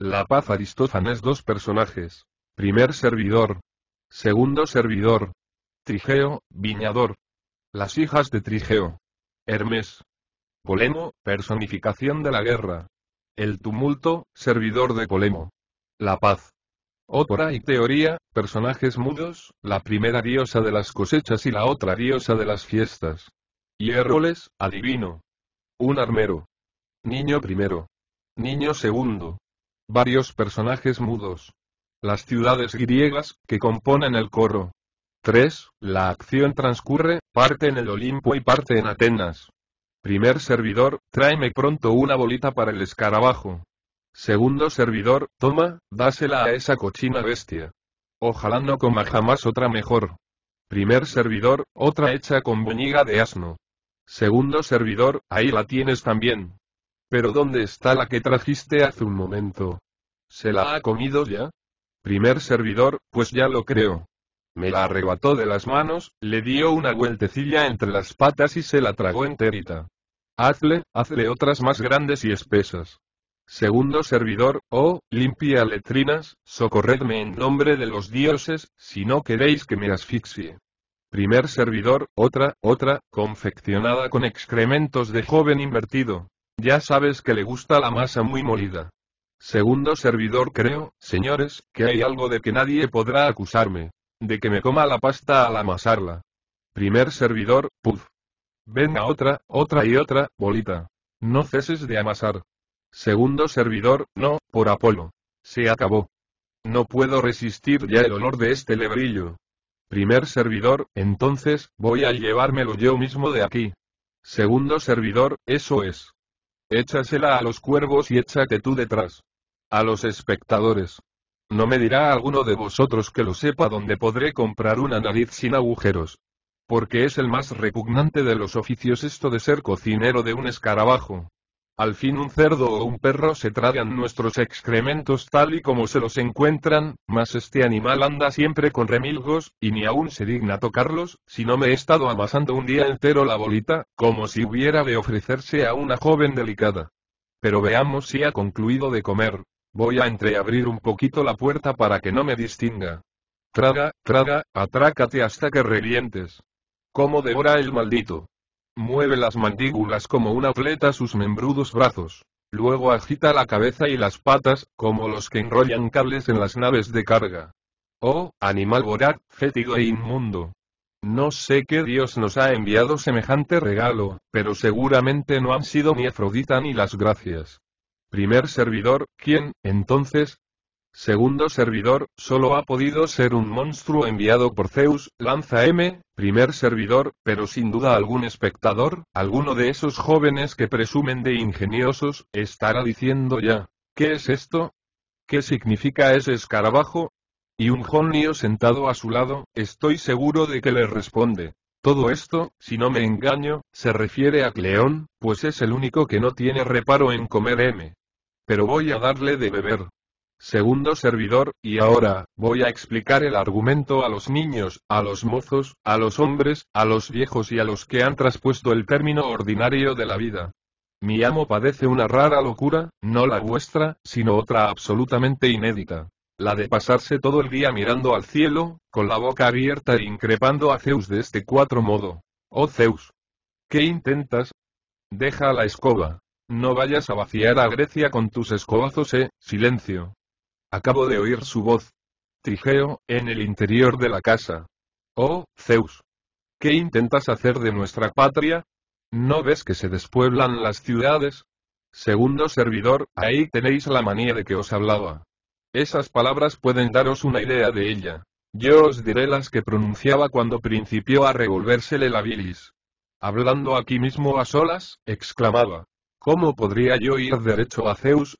La paz Aristófanes dos personajes. Primer servidor. Segundo servidor. Trigeo, viñador. Las hijas de Trigeo. Hermes. Polemo, personificación de la guerra. El tumulto, servidor de Polemo. La paz. Otora y Teoría, personajes mudos, la primera diosa de las cosechas y la otra diosa de las fiestas. Hierroles, adivino. Un armero. Niño primero. Niño segundo varios personajes mudos. Las ciudades griegas, que componen el coro. 3. La acción transcurre, parte en el Olimpo y parte en Atenas. Primer servidor, tráeme pronto una bolita para el escarabajo. Segundo servidor, toma, dásela a esa cochina bestia. Ojalá no coma jamás otra mejor. Primer servidor, otra hecha con boñiga de asno. Segundo servidor, ahí la tienes también. Pero ¿dónde está la que trajiste hace un momento? ¿Se la ha comido ya? Primer servidor, pues ya lo creo. Me la arrebató de las manos, le dio una vueltecilla entre las patas y se la tragó enterita. Hazle, hazle otras más grandes y espesas. Segundo servidor, oh, limpia letrinas, socorredme en nombre de los dioses, si no queréis que me asfixie. Primer servidor, otra, otra, confeccionada con excrementos de joven invertido. Ya sabes que le gusta la masa muy molida. Segundo servidor creo, señores, que hay algo de que nadie podrá acusarme. De que me coma la pasta al amasarla. Primer servidor, puff. Venga otra, otra y otra, bolita. No ceses de amasar. Segundo servidor, no, por Apolo. Se acabó. No puedo resistir ya el olor de este lebrillo. Primer servidor, entonces, voy a llevármelo yo mismo de aquí. Segundo servidor, eso es. Échasela a los cuervos y échate tú detrás. A los espectadores. No me dirá alguno de vosotros que lo sepa donde podré comprar una nariz sin agujeros. Porque es el más repugnante de los oficios esto de ser cocinero de un escarabajo. Al fin un cerdo o un perro se tragan nuestros excrementos tal y como se los encuentran, mas este animal anda siempre con remilgos, y ni aún se digna tocarlos, si no me he estado amasando un día entero la bolita, como si hubiera de ofrecerse a una joven delicada. Pero veamos si ha concluido de comer. Voy a entreabrir un poquito la puerta para que no me distinga. Traga, traga, atrácate hasta que revientes. ¿Cómo devora el maldito? Mueve las mandíbulas como un atleta sus membrudos brazos. Luego agita la cabeza y las patas, como los que enrollan cables en las naves de carga. Oh, animal voraz, fétido e inmundo. No sé qué Dios nos ha enviado semejante regalo, pero seguramente no han sido ni Afrodita ni las gracias. Primer servidor, ¿quién, entonces, Segundo servidor, solo ha podido ser un monstruo enviado por Zeus, Lanza M, primer servidor, pero sin duda algún espectador, alguno de esos jóvenes que presumen de ingeniosos, estará diciendo ya, ¿qué es esto? ¿Qué significa ese escarabajo? Y un Jonio sentado a su lado, estoy seguro de que le responde. Todo esto, si no me engaño, se refiere a Cleón, pues es el único que no tiene reparo en comer M. Pero voy a darle de beber, Segundo servidor, y ahora, voy a explicar el argumento a los niños, a los mozos, a los hombres, a los viejos y a los que han traspuesto el término ordinario de la vida. Mi amo padece una rara locura, no la vuestra, sino otra absolutamente inédita. La de pasarse todo el día mirando al cielo, con la boca abierta e increpando a Zeus de este cuatro modo. Oh Zeus. ¿Qué intentas? Deja la escoba. No vayas a vaciar a Grecia con tus escobazos, eh, silencio. Acabo de oír su voz. Trigeo, en el interior de la casa. Oh, Zeus. ¿Qué intentas hacer de nuestra patria? ¿No ves que se despueblan las ciudades? Segundo servidor, ahí tenéis la manía de que os hablaba. Esas palabras pueden daros una idea de ella. Yo os diré las que pronunciaba cuando principió a revolversele la bilis. Hablando aquí mismo a solas, exclamaba. ¿Cómo podría yo ir derecho a Zeus,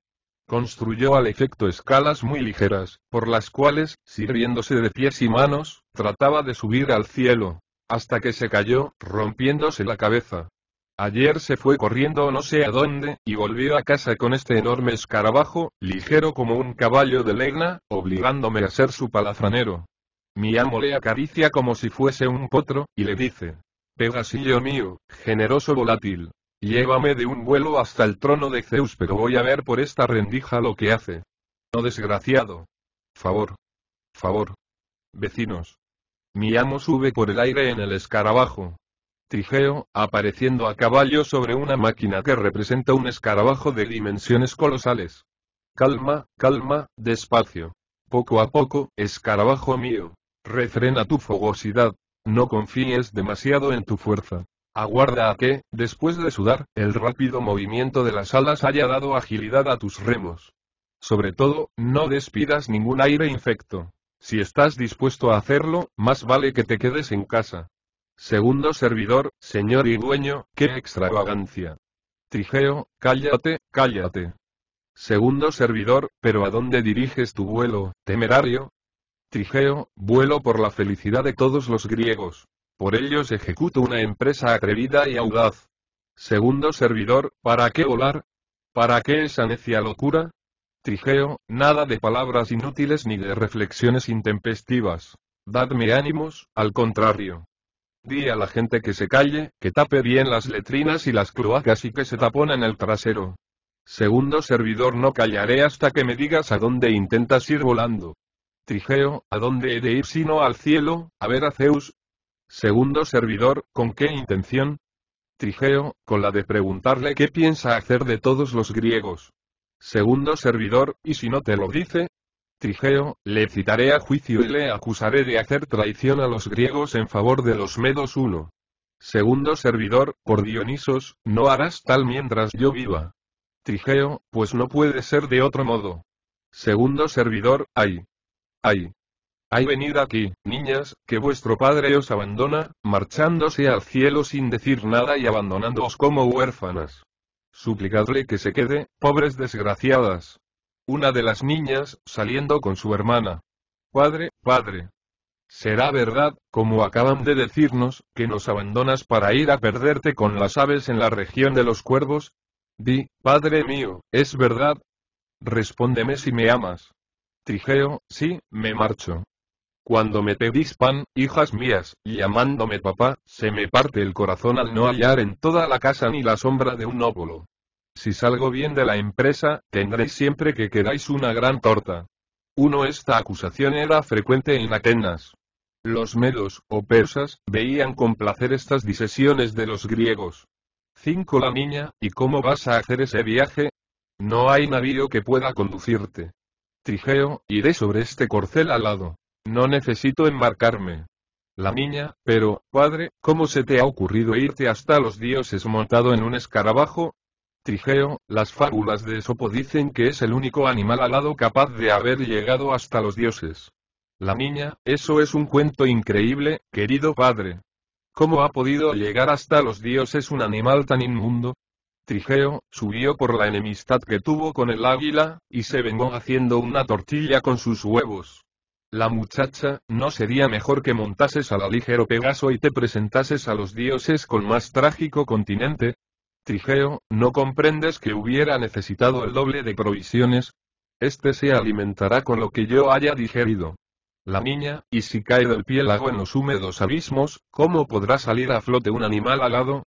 Construyó al efecto escalas muy ligeras, por las cuales, sirviéndose de pies y manos, trataba de subir al cielo, hasta que se cayó, rompiéndose la cabeza. Ayer se fue corriendo no sé a dónde, y volvió a casa con este enorme escarabajo, ligero como un caballo de legna, obligándome a ser su palafranero. Mi amo le acaricia como si fuese un potro, y le dice, Pegasillo mío, generoso volátil, Llévame de un vuelo hasta el trono de Zeus, pero voy a ver por esta rendija lo que hace. No desgraciado. Favor. Favor. Vecinos. Mi amo sube por el aire en el escarabajo. Trigeo, apareciendo a caballo sobre una máquina que representa un escarabajo de dimensiones colosales. Calma, calma, despacio. Poco a poco, escarabajo mío. Refrena tu fogosidad. No confíes demasiado en tu fuerza. Aguarda a que, después de sudar, el rápido movimiento de las alas haya dado agilidad a tus remos. Sobre todo, no despidas ningún aire infecto. Si estás dispuesto a hacerlo, más vale que te quedes en casa. Segundo servidor, señor y dueño, qué extravagancia. Trigeo, cállate, cállate. Segundo servidor, pero ¿a dónde diriges tu vuelo, temerario? Trigeo, vuelo por la felicidad de todos los griegos. Por ellos ejecuto una empresa atrevida y audaz. Segundo servidor, ¿para qué volar? ¿Para qué esa necia locura? Trigeo, nada de palabras inútiles ni de reflexiones intempestivas. Dadme ánimos, al contrario. Di a la gente que se calle, que tape bien las letrinas y las cloacas y que se en el trasero. Segundo servidor, no callaré hasta que me digas a dónde intentas ir volando. Trigeo, ¿a dónde he de ir sino al cielo, a ver a Zeus, Segundo servidor, ¿con qué intención? Trigeo, con la de preguntarle qué piensa hacer de todos los griegos. Segundo servidor, ¿y si no te lo dice? Trigeo, le citaré a juicio y le acusaré de hacer traición a los griegos en favor de los medos 1. Segundo servidor, por Dionisos, no harás tal mientras yo viva. Trigeo, pues no puede ser de otro modo. Segundo servidor, ay. Ay. Hay venid aquí, niñas, que vuestro padre os abandona, marchándose al cielo sin decir nada y abandonándoos como huérfanas. Suplicadle que se quede, pobres desgraciadas. Una de las niñas, saliendo con su hermana. Padre, padre. Será verdad, como acaban de decirnos, que nos abandonas para ir a perderte con las aves en la región de los cuervos. Di, padre mío, es verdad. Respóndeme si me amas. Trigeo, sí, me marcho, cuando me pedís pan, hijas mías, llamándome papá, se me parte el corazón al no hallar en toda la casa ni la sombra de un óvulo. Si salgo bien de la empresa, tendréis siempre que queráis una gran torta. Uno Esta acusación era frecuente en Atenas. Los melos o persas, veían con placer estas disesiones de los griegos. 5. La niña, ¿y cómo vas a hacer ese viaje? No hay navío que pueda conducirte. Trigeo, iré sobre este corcel alado. No necesito embarcarme. La niña, pero, padre, ¿cómo se te ha ocurrido irte hasta los dioses montado en un escarabajo? Trigeo, las fábulas de Esopo dicen que es el único animal alado capaz de haber llegado hasta los dioses. La niña, eso es un cuento increíble, querido padre. ¿Cómo ha podido llegar hasta los dioses un animal tan inmundo? Trigeo, subió por la enemistad que tuvo con el águila, y se vengó haciendo una tortilla con sus huevos. La muchacha, ¿no sería mejor que montases al ligero Pegaso y te presentases a los dioses con más trágico continente? Trigeo, ¿no comprendes que hubiera necesitado el doble de provisiones? Este se alimentará con lo que yo haya digerido. La niña, y si cae del piélago en los húmedos abismos, ¿cómo podrá salir a flote un animal alado?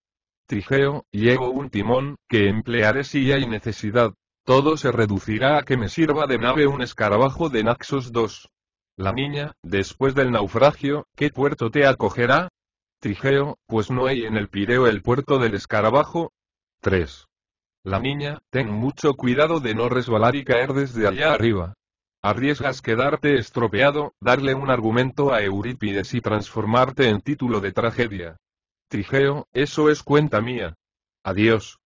Trigeo, llevo un timón, que emplearé si hay necesidad. Todo se reducirá a que me sirva de nave un escarabajo de Naxos 2. La niña, después del naufragio, ¿qué puerto te acogerá? Trigeo, pues no hay en el Pireo el puerto del escarabajo. 3. La niña, ten mucho cuidado de no resbalar y caer desde allá arriba. Arriesgas quedarte estropeado, darle un argumento a Eurípides y transformarte en título de tragedia. Trigeo, eso es cuenta mía. Adiós.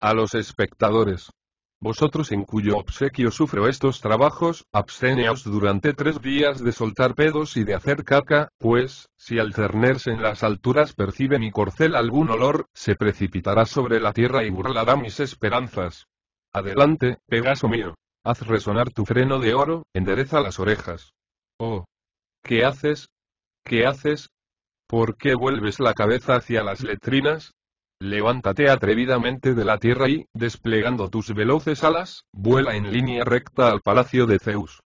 A los espectadores. Vosotros en cuyo obsequio sufro estos trabajos, absteneos durante tres días de soltar pedos y de hacer caca, pues, si al cernerse en las alturas percibe mi corcel algún olor, se precipitará sobre la tierra y burlará mis esperanzas. Adelante, Pegaso mío. Haz resonar tu freno de oro, endereza las orejas. Oh. ¿Qué haces? ¿Qué haces? ¿Por qué vuelves la cabeza hacia las letrinas? Levántate atrevidamente de la tierra y, desplegando tus veloces alas, vuela en línea recta al palacio de Zeus.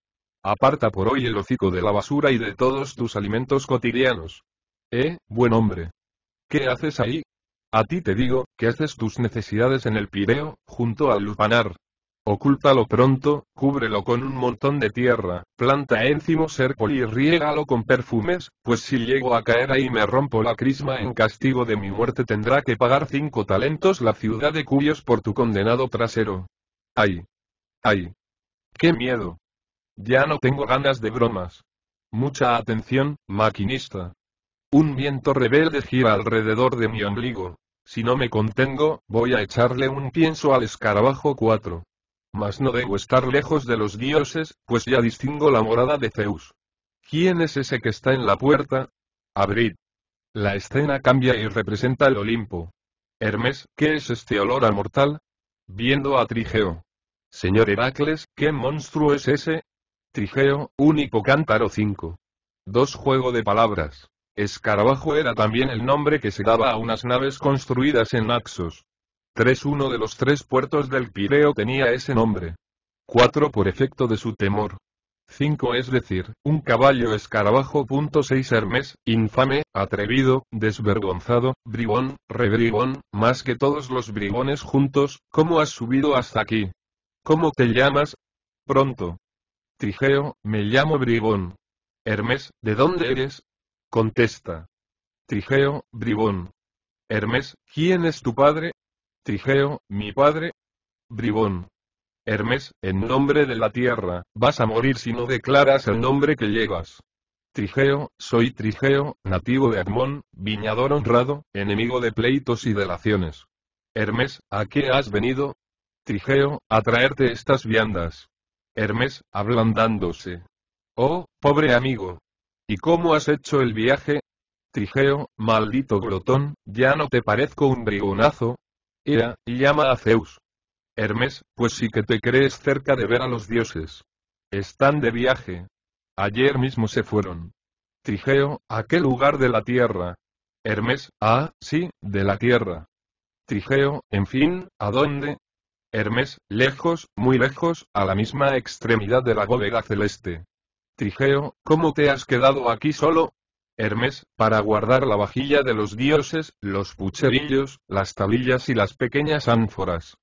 Aparta por hoy el hocico de la basura y de todos tus alimentos cotidianos. Eh, buen hombre. ¿Qué haces ahí? A ti te digo, que haces tus necesidades en el Pireo, junto al Lupanar, ocúltalo pronto, cúbrelo con un montón de tierra, planta enzimo serpol y riégalo con perfumes, pues si llego a caer ahí me rompo la crisma en castigo de mi muerte tendrá que pagar cinco talentos la ciudad de Cuyos por tu condenado trasero. ¡Ay! ¡Ay! ¡Qué miedo! Ya no tengo ganas de bromas. Mucha atención, maquinista. Un viento rebelde gira alrededor de mi ombligo. Si no me contengo, voy a echarle un pienso al escarabajo 4. Mas no debo estar lejos de los dioses, pues ya distingo la morada de Zeus. ¿Quién es ese que está en la puerta? Abrid. La escena cambia y representa el Olimpo. Hermes, ¿qué es este olor a mortal? Viendo a Trigeo. Señor Heracles, ¿qué monstruo es ese? Trigeo, único cántaro 5. Dos juego de palabras. Escarabajo era también el nombre que se daba a unas naves construidas en Naxos. 3. Uno de los tres puertos del Pireo tenía ese nombre. 4. Por efecto de su temor. 5. Es decir, un caballo escarabajo. 6. Hermes, infame, atrevido, desvergonzado, bribón, rebribón, más que todos los bribones juntos, ¿cómo has subido hasta aquí? ¿Cómo te llamas? Pronto. Trigeo, me llamo bribón. Hermes, ¿de dónde eres? Contesta. Trigeo, bribón. Hermes, ¿quién es tu padre? Trigeo, mi padre. Bribón. Hermes, en nombre de la tierra, vas a morir si no declaras el nombre que llevas. Trigeo, soy Trigeo, nativo de Armón, viñador honrado, enemigo de pleitos y delaciones. Hermes, ¿a qué has venido? Trigeo, a traerte estas viandas. Hermes, ablandándose. Oh, pobre amigo. ¿Y cómo has hecho el viaje? Trigeo, maldito glotón, ya no te parezco un bribonazo. Y llama a Zeus. Hermes, pues sí que te crees cerca de ver a los dioses. Están de viaje. Ayer mismo se fueron. Trigeo, ¿a qué lugar de la tierra? Hermes, ah, sí, de la tierra. Trigeo, en fin, ¿a dónde? Hermes, lejos, muy lejos, a la misma extremidad de la bóveda celeste. Trigeo, ¿cómo te has quedado aquí solo? Hermes, para guardar la vajilla de los dioses, los pucherillos, las tablillas y las pequeñas ánforas.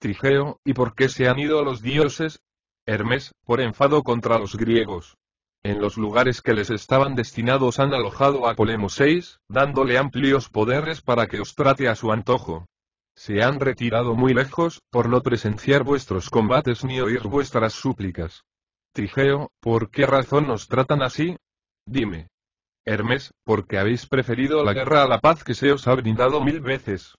Trigeo, ¿y por qué se han ido los dioses? Hermes, por enfado contra los griegos. En los lugares que les estaban destinados han alojado a VI, dándole amplios poderes para que os trate a su antojo. Se han retirado muy lejos, por no presenciar vuestros combates ni oír vuestras súplicas. Trigeo, ¿por qué razón nos tratan así? Dime. Hermes, porque habéis preferido la guerra a la paz que se os ha brindado mil veces.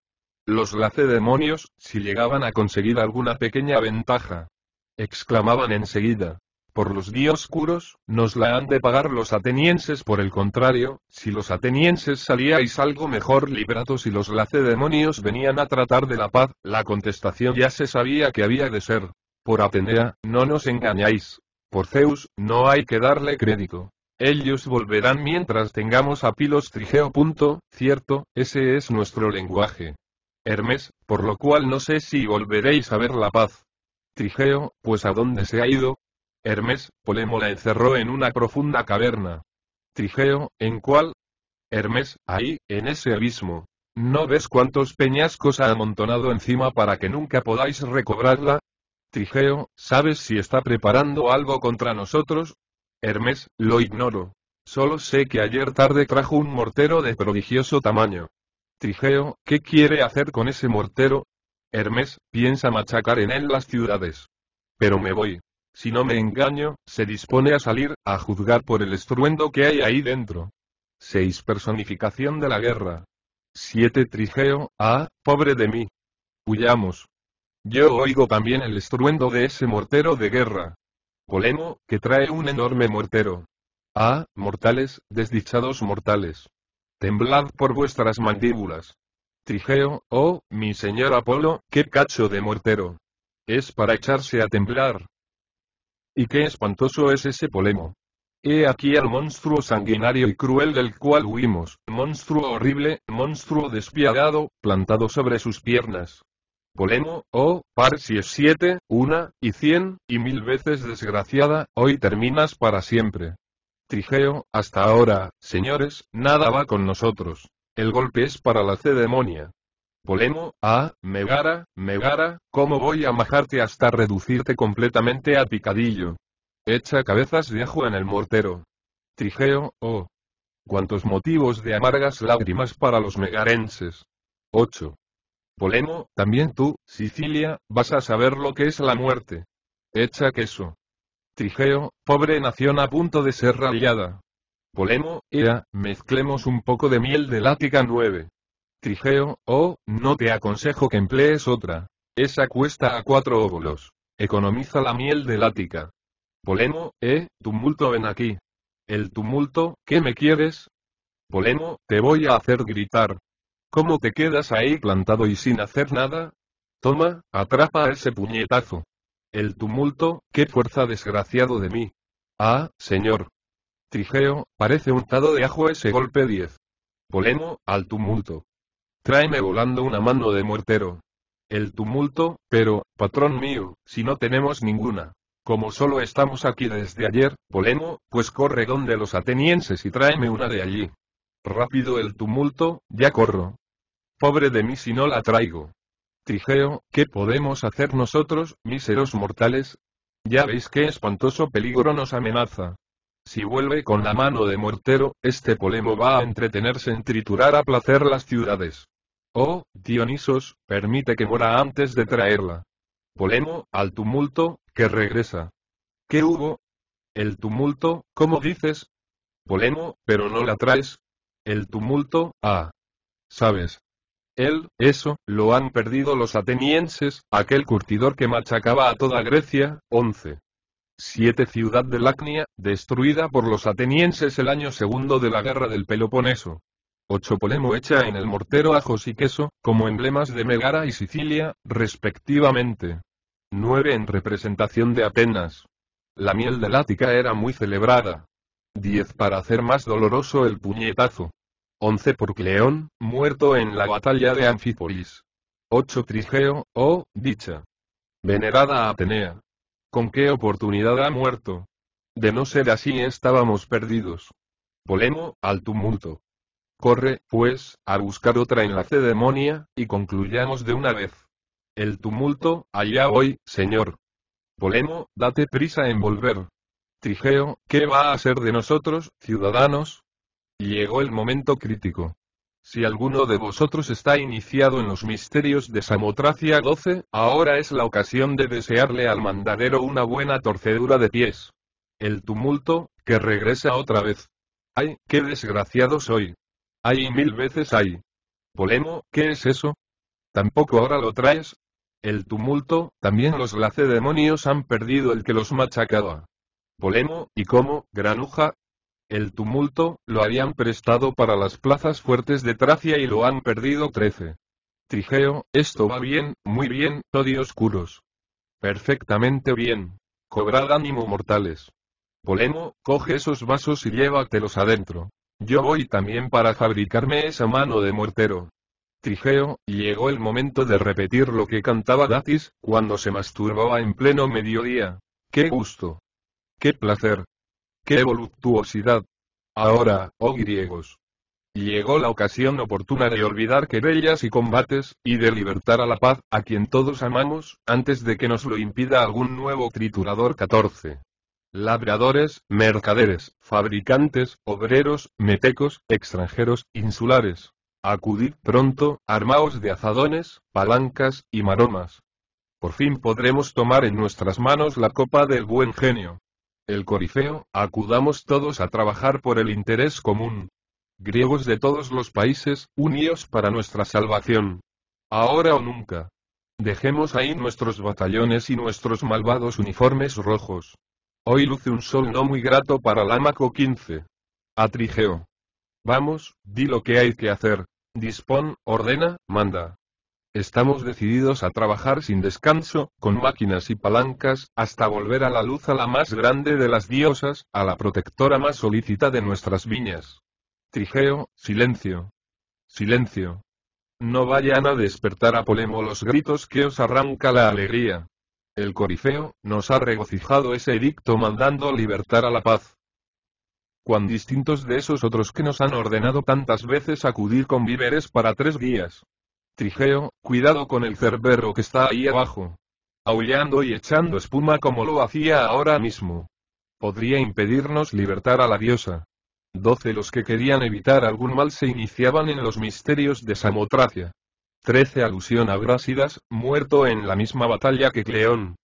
Los lacedemonios, si llegaban a conseguir alguna pequeña ventaja, exclamaban enseguida. Por los dioscuros, nos la han de pagar los atenienses. Por el contrario, si los atenienses salíais algo mejor librados y los lacedemonios venían a tratar de la paz, la contestación ya se sabía que había de ser. Por Atenea, no nos engañáis. Por Zeus, no hay que darle crédito. Ellos volverán mientras tengamos a Pilos Trigeo. Punto, cierto, ese es nuestro lenguaje. Hermes, por lo cual no sé si volveréis a ver la paz. Trigeo, pues ¿a dónde se ha ido? Hermes, Polemo la encerró en una profunda caverna. Trigeo, ¿en cuál? Hermes, ahí, en ese abismo. ¿No ves cuántos peñascos ha amontonado encima para que nunca podáis recobrarla? Trigeo, ¿sabes si está preparando algo contra nosotros? Hermes, lo ignoro. Solo sé que ayer tarde trajo un mortero de prodigioso tamaño. Trigeo, ¿qué quiere hacer con ese mortero? Hermes, piensa machacar en él las ciudades. Pero me voy. Si no me engaño, se dispone a salir, a juzgar por el estruendo que hay ahí dentro. 6. Personificación de la guerra. 7. Trigeo, ah, pobre de mí. Huyamos. Yo oigo también el estruendo de ese mortero de guerra. Polemo, que trae un enorme mortero. Ah, mortales, desdichados mortales. Temblad por vuestras mandíbulas. Trigeo, oh, mi señor Apolo, qué cacho de mortero. Es para echarse a temblar. Y qué espantoso es ese Polemo. He aquí al monstruo sanguinario y cruel del cual huimos, monstruo horrible, monstruo despiadado, plantado sobre sus piernas. Polemo, oh, par si es siete, una, y cien, y mil veces desgraciada, hoy terminas para siempre. Trigeo, hasta ahora, señores, nada va con nosotros. El golpe es para la cedemonia. Polemo, ah, Megara, Megara, ¿cómo voy a majarte hasta reducirte completamente a picadillo? Echa cabezas viejo en el mortero. Trigeo, oh. Cuántos motivos de amargas lágrimas para los megarenses. 8. Polemo, también tú, Sicilia, vas a saber lo que es la muerte. Echa queso. Trigeo, pobre nación a punto de ser rayada. Polemo, ea, mezclemos un poco de miel de lática nueve. Trigeo, oh, no te aconsejo que emplees otra. Esa cuesta a cuatro óvulos. Economiza la miel de lática. Polemo, eh, tumulto ven aquí. El tumulto, ¿qué me quieres? Polemo, te voy a hacer gritar. ¿Cómo te quedas ahí plantado y sin hacer nada? Toma, atrapa a ese puñetazo. El tumulto, qué fuerza desgraciado de mí. Ah, señor. Trigeo, parece un tado de ajo ese golpe 10. Polemo, al tumulto. Tráeme volando una mano de mortero. El tumulto, pero, patrón mío, si no tenemos ninguna. Como solo estamos aquí desde ayer, Polemo, pues corre donde los atenienses y tráeme una de allí. Rápido el tumulto, ya corro, Pobre de mí si no la traigo. Trigeo, ¿qué podemos hacer nosotros, míseros mortales? Ya veis qué espantoso peligro nos amenaza. Si vuelve con la mano de mortero, este polemo va a entretenerse en triturar a placer las ciudades. Oh, Dionisos, permite que mora antes de traerla. Polemo, al tumulto, que regresa. ¿Qué hubo? El tumulto, ¿cómo dices? Polemo, pero no la traes. El tumulto, ah. Sabes, él, eso, lo han perdido los atenienses, aquel curtidor que machacaba a toda Grecia, 11. 7. Ciudad de Lacnia, destruida por los atenienses el año segundo de la guerra del Peloponeso. 8. Polemo hecha en el mortero ajos y queso, como emblemas de Megara y Sicilia, respectivamente. 9. En representación de Atenas. La miel de Lática era muy celebrada. 10. Para hacer más doloroso el puñetazo. 11 Cleón, muerto en la batalla de Anfípolis. 8 Trigeo, oh, dicha. Venerada Atenea. ¿Con qué oportunidad ha muerto? De no ser así estábamos perdidos. Polemo, al tumulto. Corre, pues, a buscar otra en la y concluyamos de una vez. El tumulto, allá hoy, señor. Polemo, date prisa en volver. Trigeo, ¿qué va a ser de nosotros, ciudadanos? Llegó el momento crítico. Si alguno de vosotros está iniciado en los misterios de Samotracia 12, ahora es la ocasión de desearle al mandadero una buena torcedura de pies. El tumulto, que regresa otra vez. ¡Ay, qué desgraciado soy! ¡Ay, mil veces hay! Polemo, ¿qué es eso? ¿Tampoco ahora lo traes? El tumulto, también los lacedemonios han perdido el que los machacaba. Polemo, ¿y cómo, granuja, el tumulto, lo habían prestado para las plazas fuertes de Tracia y lo han perdido trece. Trigeo, esto va bien, muy bien, odios curos. Perfectamente bien. Cobrad ánimo mortales. Polemo, coge esos vasos y llévatelos adentro. Yo voy también para fabricarme esa mano de mortero. Trigeo, llegó el momento de repetir lo que cantaba Datis, cuando se masturbaba en pleno mediodía. ¡Qué gusto! ¡Qué placer! ¡Qué voluptuosidad! Ahora, oh griegos. Llegó la ocasión oportuna de olvidar querellas y combates, y de libertar a la paz, a quien todos amamos, antes de que nos lo impida algún nuevo triturador 14. Labradores, mercaderes, fabricantes, obreros, metecos, extranjeros, insulares. Acudid pronto, armaos de azadones, palancas y maromas. Por fin podremos tomar en nuestras manos la copa del buen genio el Corifeo, acudamos todos a trabajar por el interés común. Griegos de todos los países, unidos para nuestra salvación. Ahora o nunca. Dejemos ahí nuestros batallones y nuestros malvados uniformes rojos. Hoy luce un sol no muy grato para Lámaco 15. Atrigeo. Vamos, di lo que hay que hacer. Dispón, ordena, manda. Estamos decididos a trabajar sin descanso, con máquinas y palancas, hasta volver a la luz a la más grande de las diosas, a la protectora más solícita de nuestras viñas. Trigeo, silencio. Silencio. No vayan a despertar a Polemo los gritos que os arranca la alegría. El Corifeo, nos ha regocijado ese edicto mandando libertar a la paz. Cuán distintos de esos otros que nos han ordenado tantas veces acudir con víveres para tres días. Trigeo, cuidado con el cerbero que está ahí abajo. Aullando y echando espuma como lo hacía ahora mismo. Podría impedirnos libertar a la diosa. Doce los que querían evitar algún mal se iniciaban en los misterios de Samotracia. Trece alusión a Brásidas, muerto en la misma batalla que Cleón.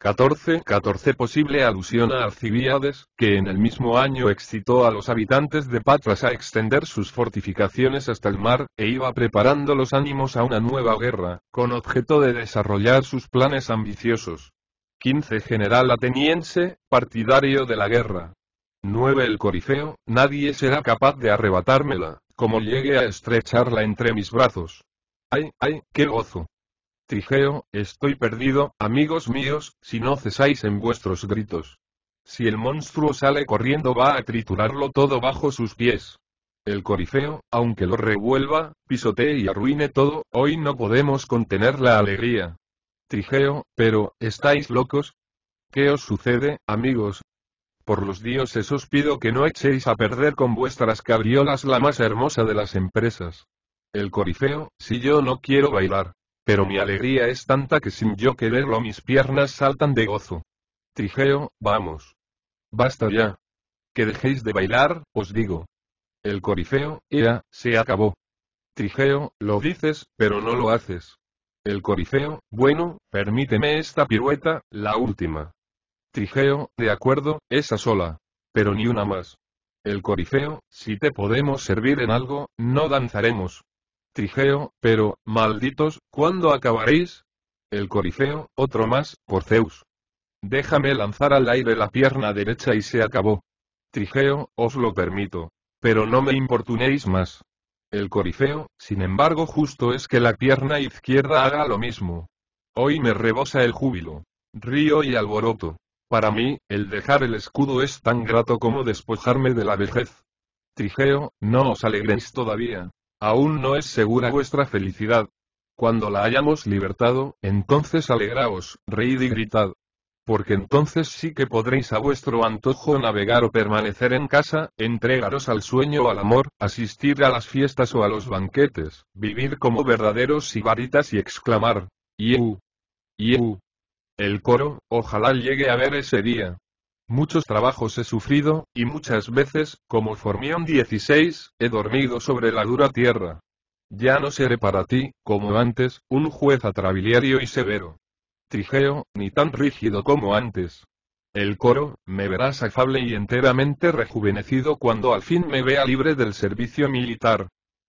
14. 14 posible alusión a Arcibiades, que en el mismo año excitó a los habitantes de Patras a extender sus fortificaciones hasta el mar, e iba preparando los ánimos a una nueva guerra, con objeto de desarrollar sus planes ambiciosos. 15. General ateniense, partidario de la guerra. 9. El corifeo, nadie será capaz de arrebatármela, como llegue a estrecharla entre mis brazos. ¡Ay, ay, qué gozo! Trigeo, estoy perdido, amigos míos, si no cesáis en vuestros gritos. Si el monstruo sale corriendo va a triturarlo todo bajo sus pies. El corifeo, aunque lo revuelva, pisotee y arruine todo, hoy no podemos contener la alegría. Trigeo, pero, ¿estáis locos? ¿Qué os sucede, amigos? Por los dioses os pido que no echéis a perder con vuestras cabriolas la más hermosa de las empresas. El corifeo, si yo no quiero bailar. Pero mi alegría es tanta que sin yo quererlo mis piernas saltan de gozo. Trigeo, vamos. Basta ya. Que dejéis de bailar, os digo. El corifeo, ya, se acabó. Trigeo, lo dices, pero no lo haces. El corifeo, bueno, permíteme esta pirueta, la última. Trigeo, de acuerdo, esa sola. Pero ni una más. El corifeo, si te podemos servir en algo, no danzaremos. Trigeo, pero, malditos, ¿cuándo acabaréis? El Corifeo, otro más, por Zeus. Déjame lanzar al aire la pierna derecha y se acabó. Trigeo, os lo permito. Pero no me importunéis más. El Corifeo, sin embargo, justo es que la pierna izquierda haga lo mismo. Hoy me rebosa el júbilo. Río y alboroto. Para mí, el dejar el escudo es tan grato como despojarme de la vejez. Trigeo, no os alegréis todavía. Aún no es segura vuestra felicidad. Cuando la hayamos libertado, entonces alegraos, reíd y gritad. Porque entonces sí que podréis a vuestro antojo navegar o permanecer en casa, entregaros al sueño o al amor, asistir a las fiestas o a los banquetes, vivir como verdaderos sibaritas y exclamar, Iu, Iu. El coro, ojalá llegue a ver ese día. Muchos trabajos he sufrido, y muchas veces, como Formión 16, he dormido sobre la dura tierra. Ya no seré para ti, como antes, un juez atrabiliario y severo. Trigeo, ni tan rígido como antes. El coro, me verás afable y enteramente rejuvenecido cuando al fin me vea libre del servicio militar.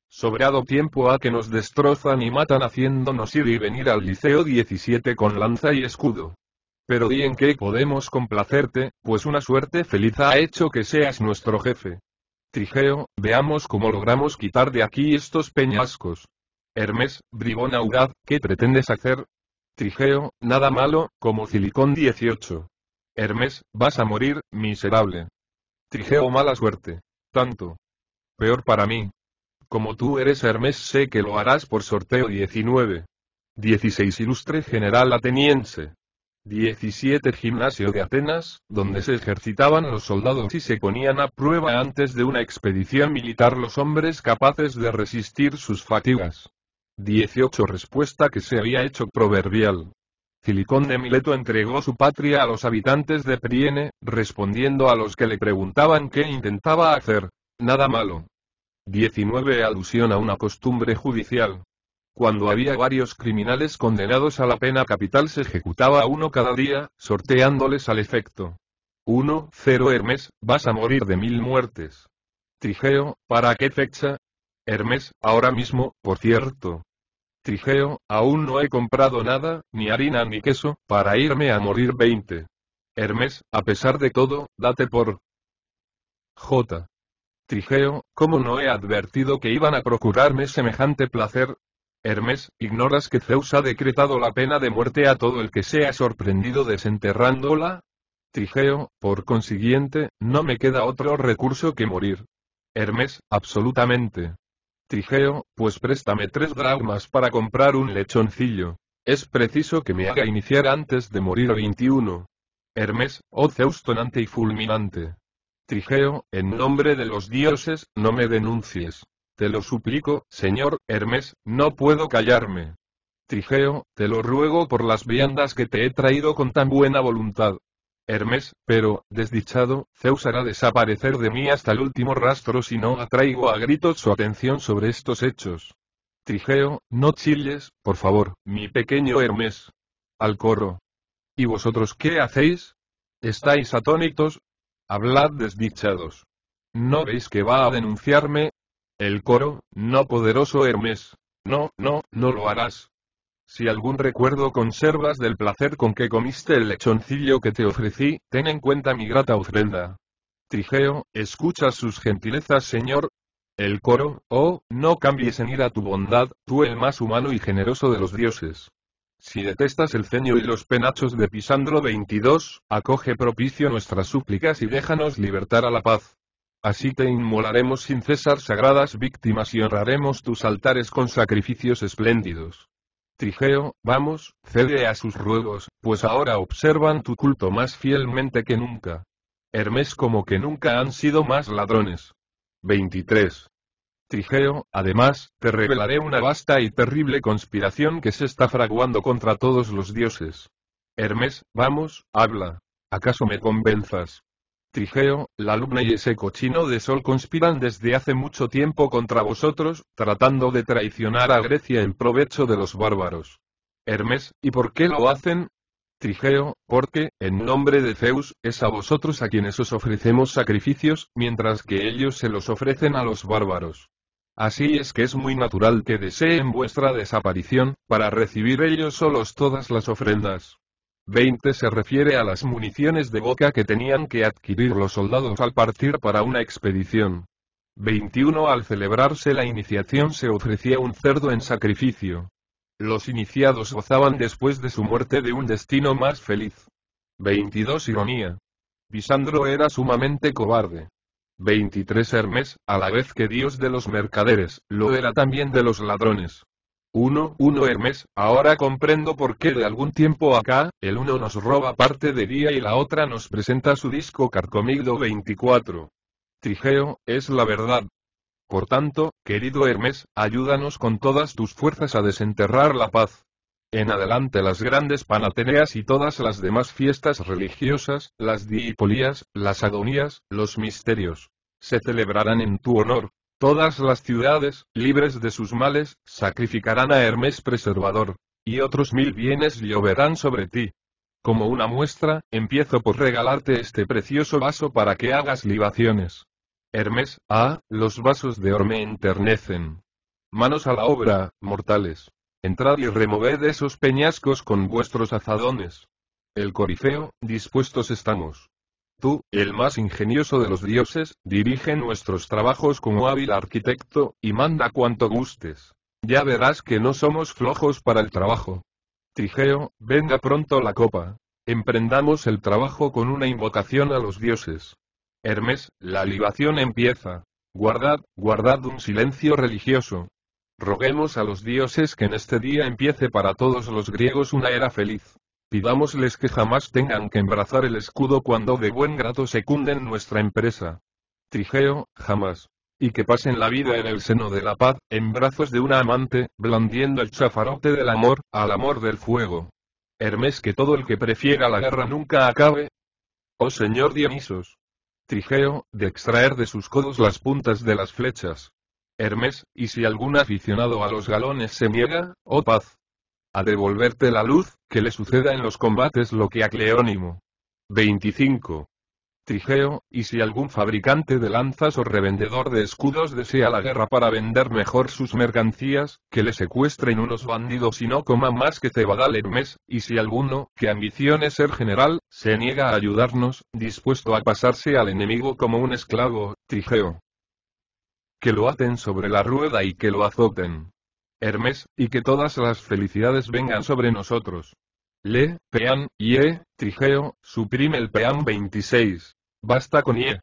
Sobrado tiempo a que nos destrozan y matan haciéndonos ir y venir al Liceo 17 con lanza y escudo. Pero di en qué podemos complacerte, pues una suerte feliz ha hecho que seas nuestro jefe. Trigeo, veamos cómo logramos quitar de aquí estos peñascos. Hermes, bribón audaz, ¿qué pretendes hacer? Trigeo, nada malo, como Silicón 18. Hermes, vas a morir, miserable. Trigeo, mala suerte. Tanto. Peor para mí. Como tú eres Hermes, sé que lo harás por sorteo 19. 16 Ilustre General Ateniense. 17 Gimnasio de Atenas, donde se ejercitaban los soldados y se ponían a prueba antes de una expedición militar los hombres capaces de resistir sus fatigas. 18 Respuesta que se había hecho proverbial. Filicón de Mileto entregó su patria a los habitantes de Priene, respondiendo a los que le preguntaban qué intentaba hacer. Nada malo. 19 Alusión a una costumbre judicial, cuando había varios criminales condenados a la pena capital se ejecutaba uno cada día, sorteándoles al efecto. 1. 0 Hermes, vas a morir de mil muertes. Trigeo, ¿para qué fecha? Hermes, ahora mismo, por cierto. Trigeo, aún no he comprado nada, ni harina ni queso, para irme a morir 20. Hermes, a pesar de todo, date por... J. Trigeo, ¿cómo no he advertido que iban a procurarme semejante placer? Hermes, ¿ignoras que Zeus ha decretado la pena de muerte a todo el que sea sorprendido desenterrándola? Trigeo, por consiguiente, no me queda otro recurso que morir. Hermes, absolutamente. Trigeo, pues préstame tres dracmas para comprar un lechoncillo. Es preciso que me haga iniciar antes de morir 21. Hermes, oh Zeus tonante y fulminante. Trigeo, en nombre de los dioses, no me denuncies. Te lo suplico, señor, Hermes, no puedo callarme. Trigeo, te lo ruego por las viandas que te he traído con tan buena voluntad. Hermes, pero, desdichado, Zeus hará desaparecer de mí hasta el último rastro si no atraigo a gritos su atención sobre estos hechos. Trigeo, no chilles, por favor, mi pequeño Hermes. Al coro. ¿Y vosotros qué hacéis? ¿Estáis atónitos? Hablad desdichados. ¿No veis que va a denunciarme? El coro, no poderoso Hermes. No, no, no lo harás. Si algún recuerdo conservas del placer con que comiste el lechoncillo que te ofrecí, ten en cuenta mi grata ofrenda. Trigeo, escucha sus gentilezas, señor. El coro, oh, no cambies en ira tu bondad, tú el más humano y generoso de los dioses. Si detestas el ceño y los penachos de Pisandro 22, acoge propicio nuestras súplicas y déjanos libertar a la paz. Así te inmolaremos sin cesar sagradas víctimas y honraremos tus altares con sacrificios espléndidos. Trigeo, vamos, cede a sus ruegos, pues ahora observan tu culto más fielmente que nunca. Hermes como que nunca han sido más ladrones. 23. Trigeo, además, te revelaré una vasta y terrible conspiración que se está fraguando contra todos los dioses. Hermes, vamos, habla. ¿Acaso me convenzas? Trigeo, la luna y ese cochino de sol conspiran desde hace mucho tiempo contra vosotros, tratando de traicionar a Grecia en provecho de los bárbaros. Hermes, ¿y por qué lo hacen? Trigeo, porque, en nombre de Zeus, es a vosotros a quienes os ofrecemos sacrificios, mientras que ellos se los ofrecen a los bárbaros. Así es que es muy natural que deseen vuestra desaparición, para recibir ellos solos todas las ofrendas. 20 se refiere a las municiones de boca que tenían que adquirir los soldados al partir para una expedición. 21 Al celebrarse la iniciación se ofrecía un cerdo en sacrificio. Los iniciados gozaban después de su muerte de un destino más feliz. 22 Ironía. Pisandro era sumamente cobarde. 23 Hermes, a la vez que dios de los mercaderes, lo era también de los ladrones. 1, 1 pues, Hermes, ahora comprendo por qué de algún tiempo acá, el uno nos roba parte de día y la otra nos presenta su disco carcomido 24. Trigeo, es la verdad. Por tanto, querido Hermes, ayúdanos con todas tus fuerzas a desenterrar la paz. En adelante las grandes panateneas y todas las demás fiestas religiosas, las diipolías, las agonías, los misterios, se celebrarán en tu honor, Todas las ciudades, libres de sus males, sacrificarán a Hermes preservador, y otros mil bienes lloverán sobre ti. Como una muestra, empiezo por regalarte este precioso vaso para que hagas libaciones. Hermes, ah, los vasos de Orme enternecen. Manos a la obra, mortales. Entrad y removed esos peñascos con vuestros azadones. El corifeo, dispuestos estamos. Tú, el más ingenioso de los dioses, dirige nuestros trabajos como hábil arquitecto, y manda cuanto gustes. Ya verás que no somos flojos para el trabajo. Tigeo, venga pronto la copa. Emprendamos el trabajo con una invocación a los dioses. Hermes, la libación empieza. Guardad, guardad un silencio religioso. Roguemos a los dioses que en este día empiece para todos los griegos una era feliz. Pidámosles que jamás tengan que embrazar el escudo cuando de buen grado secunden nuestra empresa. Trigeo, jamás. Y que pasen la vida en el seno de la paz, en brazos de una amante, blandiendo el chafarote del amor, al amor del fuego. Hermes que todo el que prefiera la guerra nunca acabe. Oh señor Dionisos. Trigeo, de extraer de sus codos las puntas de las flechas. Hermes, y si algún aficionado a los galones se niega, oh paz, a devolverte la luz, que le suceda en los combates lo que a Cleónimo. 25. Trigeo, y si algún fabricante de lanzas o revendedor de escudos desea la guerra para vender mejor sus mercancías, que le secuestren unos bandidos y no coma más que cebada al mes, y si alguno, que ambicione ser general, se niega a ayudarnos, dispuesto a pasarse al enemigo como un esclavo, Trigeo. Que lo aten sobre la rueda y que lo azoten. Hermes, y que todas las felicidades vengan sobre nosotros. Le, pean, e, trigeo, suprime el pean 26. Basta con e.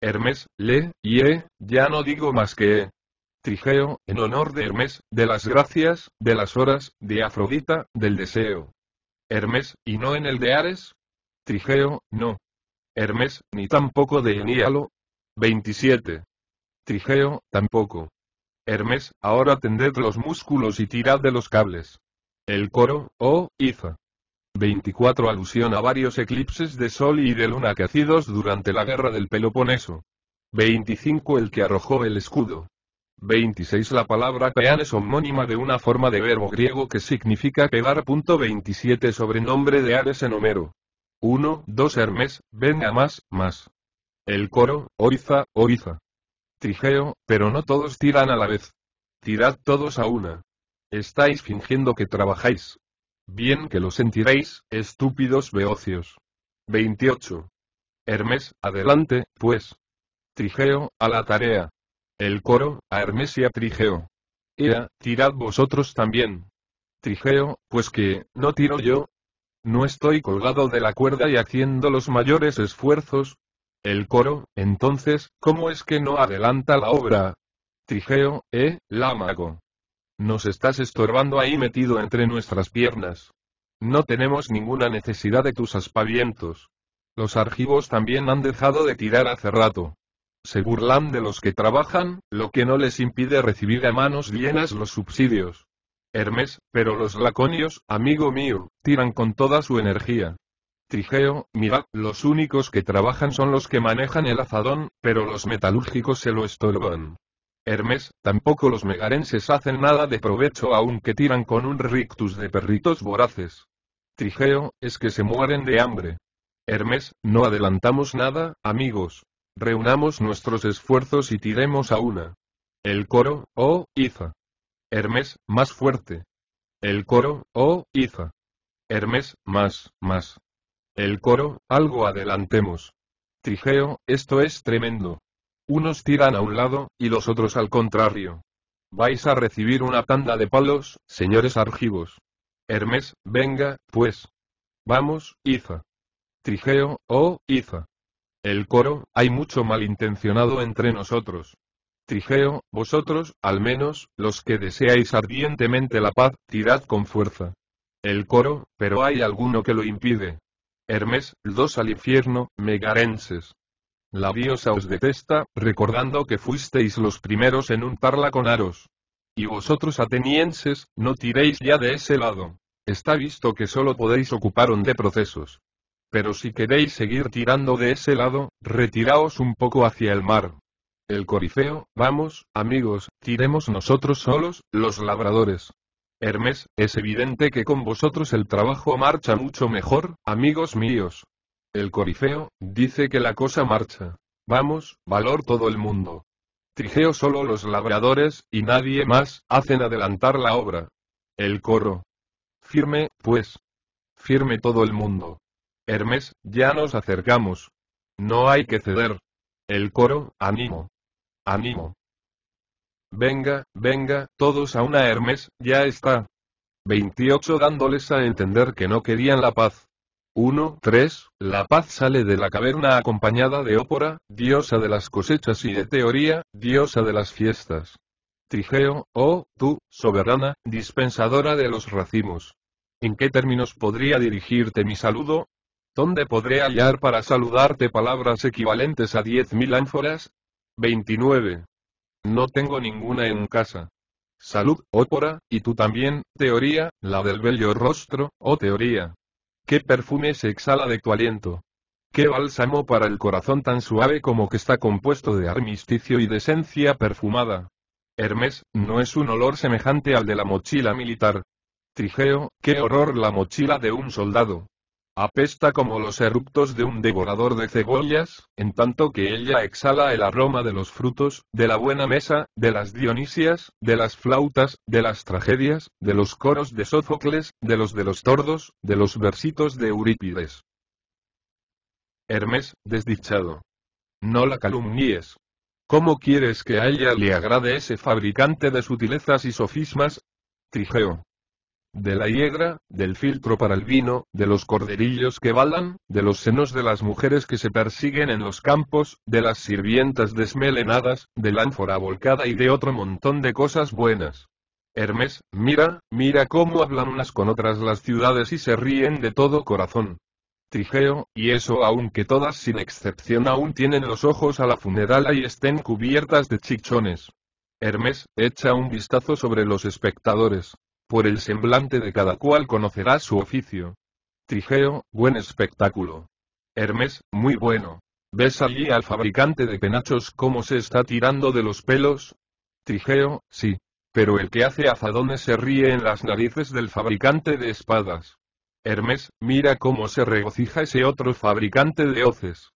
Hermes, le, e, ya no digo más que e. Trigeo, en honor de Hermes, de las gracias, de las horas, de Afrodita, del deseo. Hermes, y no en el de Ares? Trigeo, no. Hermes, ni tampoco de Eníalo. 27. Trigeo, tampoco. Hermes, ahora tended los músculos y tirad de los cables. El coro, oh, Iza. 24 alusión a varios eclipses de sol y de luna que hacidos durante la guerra del Peloponeso. 25 el que arrojó el escudo. 26 la palabra quean es homónima de una forma de verbo griego que significa pegar. 27 sobrenombre de Ares en Homero. 1, 2 Hermes, venga más, más. El coro, Oriza, oh, Oriza. Oh, Trigeo, pero no todos tiran a la vez. Tirad todos a una. Estáis fingiendo que trabajáis. Bien que lo sentiréis, estúpidos beocios. 28. Hermes, adelante, pues. Trigeo, a la tarea. El coro, a Hermes y a Trigeo. Era, tirad vosotros también. Trigeo, pues que, no tiro yo. No estoy colgado de la cuerda y haciendo los mayores esfuerzos, el coro, entonces, ¿cómo es que no adelanta la obra? Trigeo, eh, lámago. Nos estás estorbando ahí metido entre nuestras piernas. No tenemos ninguna necesidad de tus aspavientos. Los argivos también han dejado de tirar hace rato. Se burlan de los que trabajan, lo que no les impide recibir a manos llenas los subsidios. Hermes, pero los laconios, amigo mío, tiran con toda su energía. Trigeo, mira, los únicos que trabajan son los que manejan el azadón, pero los metalúrgicos se lo estorban. Hermes, tampoco los megarenses hacen nada de provecho aunque tiran con un rictus de perritos voraces. Trigeo, es que se mueren de hambre. Hermes, no adelantamos nada, amigos. Reunamos nuestros esfuerzos y tiremos a una. El coro, oh, Iza. Hermes, más fuerte. El coro, oh, Iza. Hermes, más, más. El coro, algo adelantemos. Trigeo, esto es tremendo. Unos tiran a un lado, y los otros al contrario. Vais a recibir una tanda de palos, señores argivos. Hermes, venga, pues. Vamos, Iza. Trigeo, oh, Iza. El coro, hay mucho malintencionado entre nosotros. Trigeo, vosotros, al menos, los que deseáis ardientemente la paz, tirad con fuerza. El coro, pero hay alguno que lo impide. Hermes, dos al infierno, megarenses. La diosa os detesta, recordando que fuisteis los primeros en un parla con aros. Y vosotros atenienses, no tiréis ya de ese lado. Está visto que solo podéis un de procesos. Pero si queréis seguir tirando de ese lado, retiraos un poco hacia el mar. El corifeo, vamos, amigos, tiremos nosotros solos, los labradores. Hermes, es evidente que con vosotros el trabajo marcha mucho mejor, amigos míos. El corifeo, dice que la cosa marcha. Vamos, valor todo el mundo. Trigeo solo los labradores, y nadie más, hacen adelantar la obra. El coro. Firme, pues. Firme todo el mundo. Hermes, ya nos acercamos. No hay que ceder. El coro, ánimo. Ánimo. Venga, venga, todos a una Hermes, ya está. 28 dándoles a entender que no querían la paz. 1. 3. La paz sale de la caverna acompañada de Ópora, diosa de las cosechas y de Teoría, diosa de las fiestas. Trigeo, oh, tú, soberana, dispensadora de los racimos. ¿En qué términos podría dirigirte mi saludo? ¿Dónde podré hallar para saludarte palabras equivalentes a diez mil ánforas? 29. No tengo ninguna en casa. Salud, ópora, y tú también, teoría, la del bello rostro, oh teoría. ¿Qué perfume se exhala de tu aliento? Qué bálsamo para el corazón tan suave como que está compuesto de armisticio y de esencia perfumada. Hermes, no es un olor semejante al de la mochila militar. Trigeo, qué horror la mochila de un soldado. Apesta como los eructos de un devorador de cebollas, en tanto que ella exhala el aroma de los frutos, de la buena mesa, de las Dionisias, de las flautas, de las tragedias, de los coros de Sófocles, de los de los tordos, de los versitos de Eurípides. Hermes, desdichado. No la calumnies. ¿Cómo quieres que a ella le agrade ese fabricante de sutilezas y sofismas? Trigeo de la yegra, del filtro para el vino, de los corderillos que balan, de los senos de las mujeres que se persiguen en los campos, de las sirvientas desmelenadas, de la ánfora volcada y de otro montón de cosas buenas. Hermes, mira, mira cómo hablan unas con otras las ciudades y se ríen de todo corazón. Trigeo, y eso aunque todas sin excepción aún tienen los ojos a la funerala y estén cubiertas de chichones. Hermes, echa un vistazo sobre los espectadores. Por el semblante de cada cual conocerá su oficio. Trigeo, buen espectáculo. Hermes, muy bueno. ¿Ves allí al fabricante de penachos cómo se está tirando de los pelos? Trigeo, sí. Pero el que hace azadones se ríe en las narices del fabricante de espadas. Hermes, mira cómo se regocija ese otro fabricante de hoces.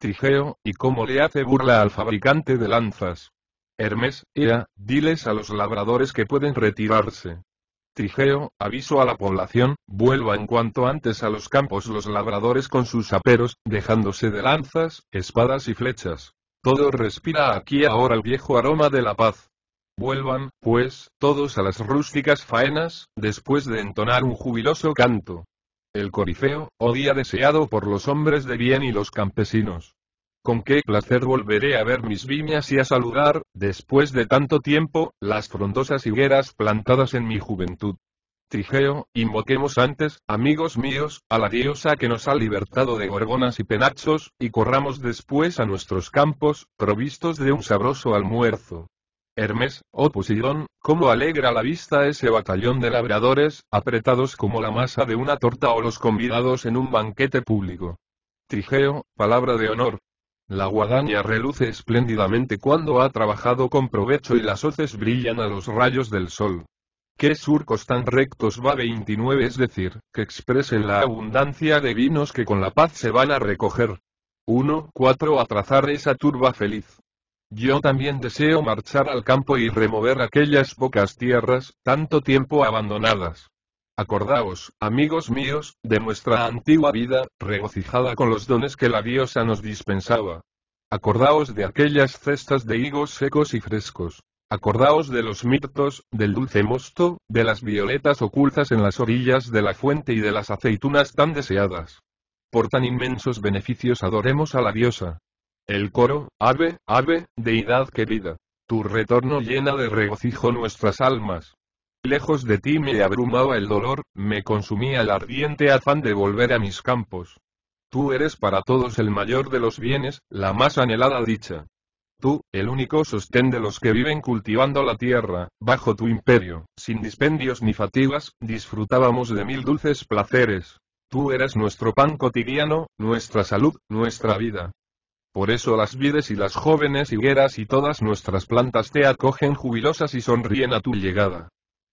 Trigeo, y cómo le hace burla al fabricante de lanzas. Hermes, ea, diles a los labradores que pueden retirarse. Trigeo, aviso a la población, vuelvan cuanto antes a los campos los labradores con sus aperos, dejándose de lanzas, espadas y flechas. Todo respira aquí ahora el viejo aroma de la paz. Vuelvan, pues, todos a las rústicas faenas, después de entonar un jubiloso canto. El corifeo, odia oh día deseado por los hombres de bien y los campesinos con qué placer volveré a ver mis viñas y a saludar, después de tanto tiempo, las frondosas higueras plantadas en mi juventud. Trigeo, invoquemos antes, amigos míos, a la diosa que nos ha libertado de gorgonas y penachos, y corramos después a nuestros campos, provistos de un sabroso almuerzo. Hermes, oh pusidón, cómo alegra la vista ese batallón de labradores, apretados como la masa de una torta o los convidados en un banquete público. Trigeo, palabra de honor, la guadaña reluce espléndidamente cuando ha trabajado con provecho y las hoces brillan a los rayos del sol. ¿Qué surcos tan rectos va 29? Es decir, que expresen la abundancia de vinos que con la paz se van a recoger. 1. 4. A trazar esa turba feliz. Yo también deseo marchar al campo y remover aquellas pocas tierras, tanto tiempo abandonadas. Acordaos, amigos míos, de nuestra antigua vida, regocijada con los dones que la diosa nos dispensaba. Acordaos de aquellas cestas de higos secos y frescos. Acordaos de los mirtos, del dulce mosto, de las violetas ocultas en las orillas de la fuente y de las aceitunas tan deseadas. Por tan inmensos beneficios adoremos a la diosa. El coro, ave, ave, deidad querida. Tu retorno llena de regocijo nuestras almas. Lejos de ti me abrumaba el dolor, me consumía el ardiente afán de volver a mis campos. Tú eres para todos el mayor de los bienes, la más anhelada dicha. Tú, el único sostén de los que viven cultivando la tierra, bajo tu imperio, sin dispendios ni fatigas, disfrutábamos de mil dulces placeres. Tú eras nuestro pan cotidiano, nuestra salud, nuestra vida. Por eso las vides y las jóvenes higueras y todas nuestras plantas te acogen jubilosas y sonríen a tu llegada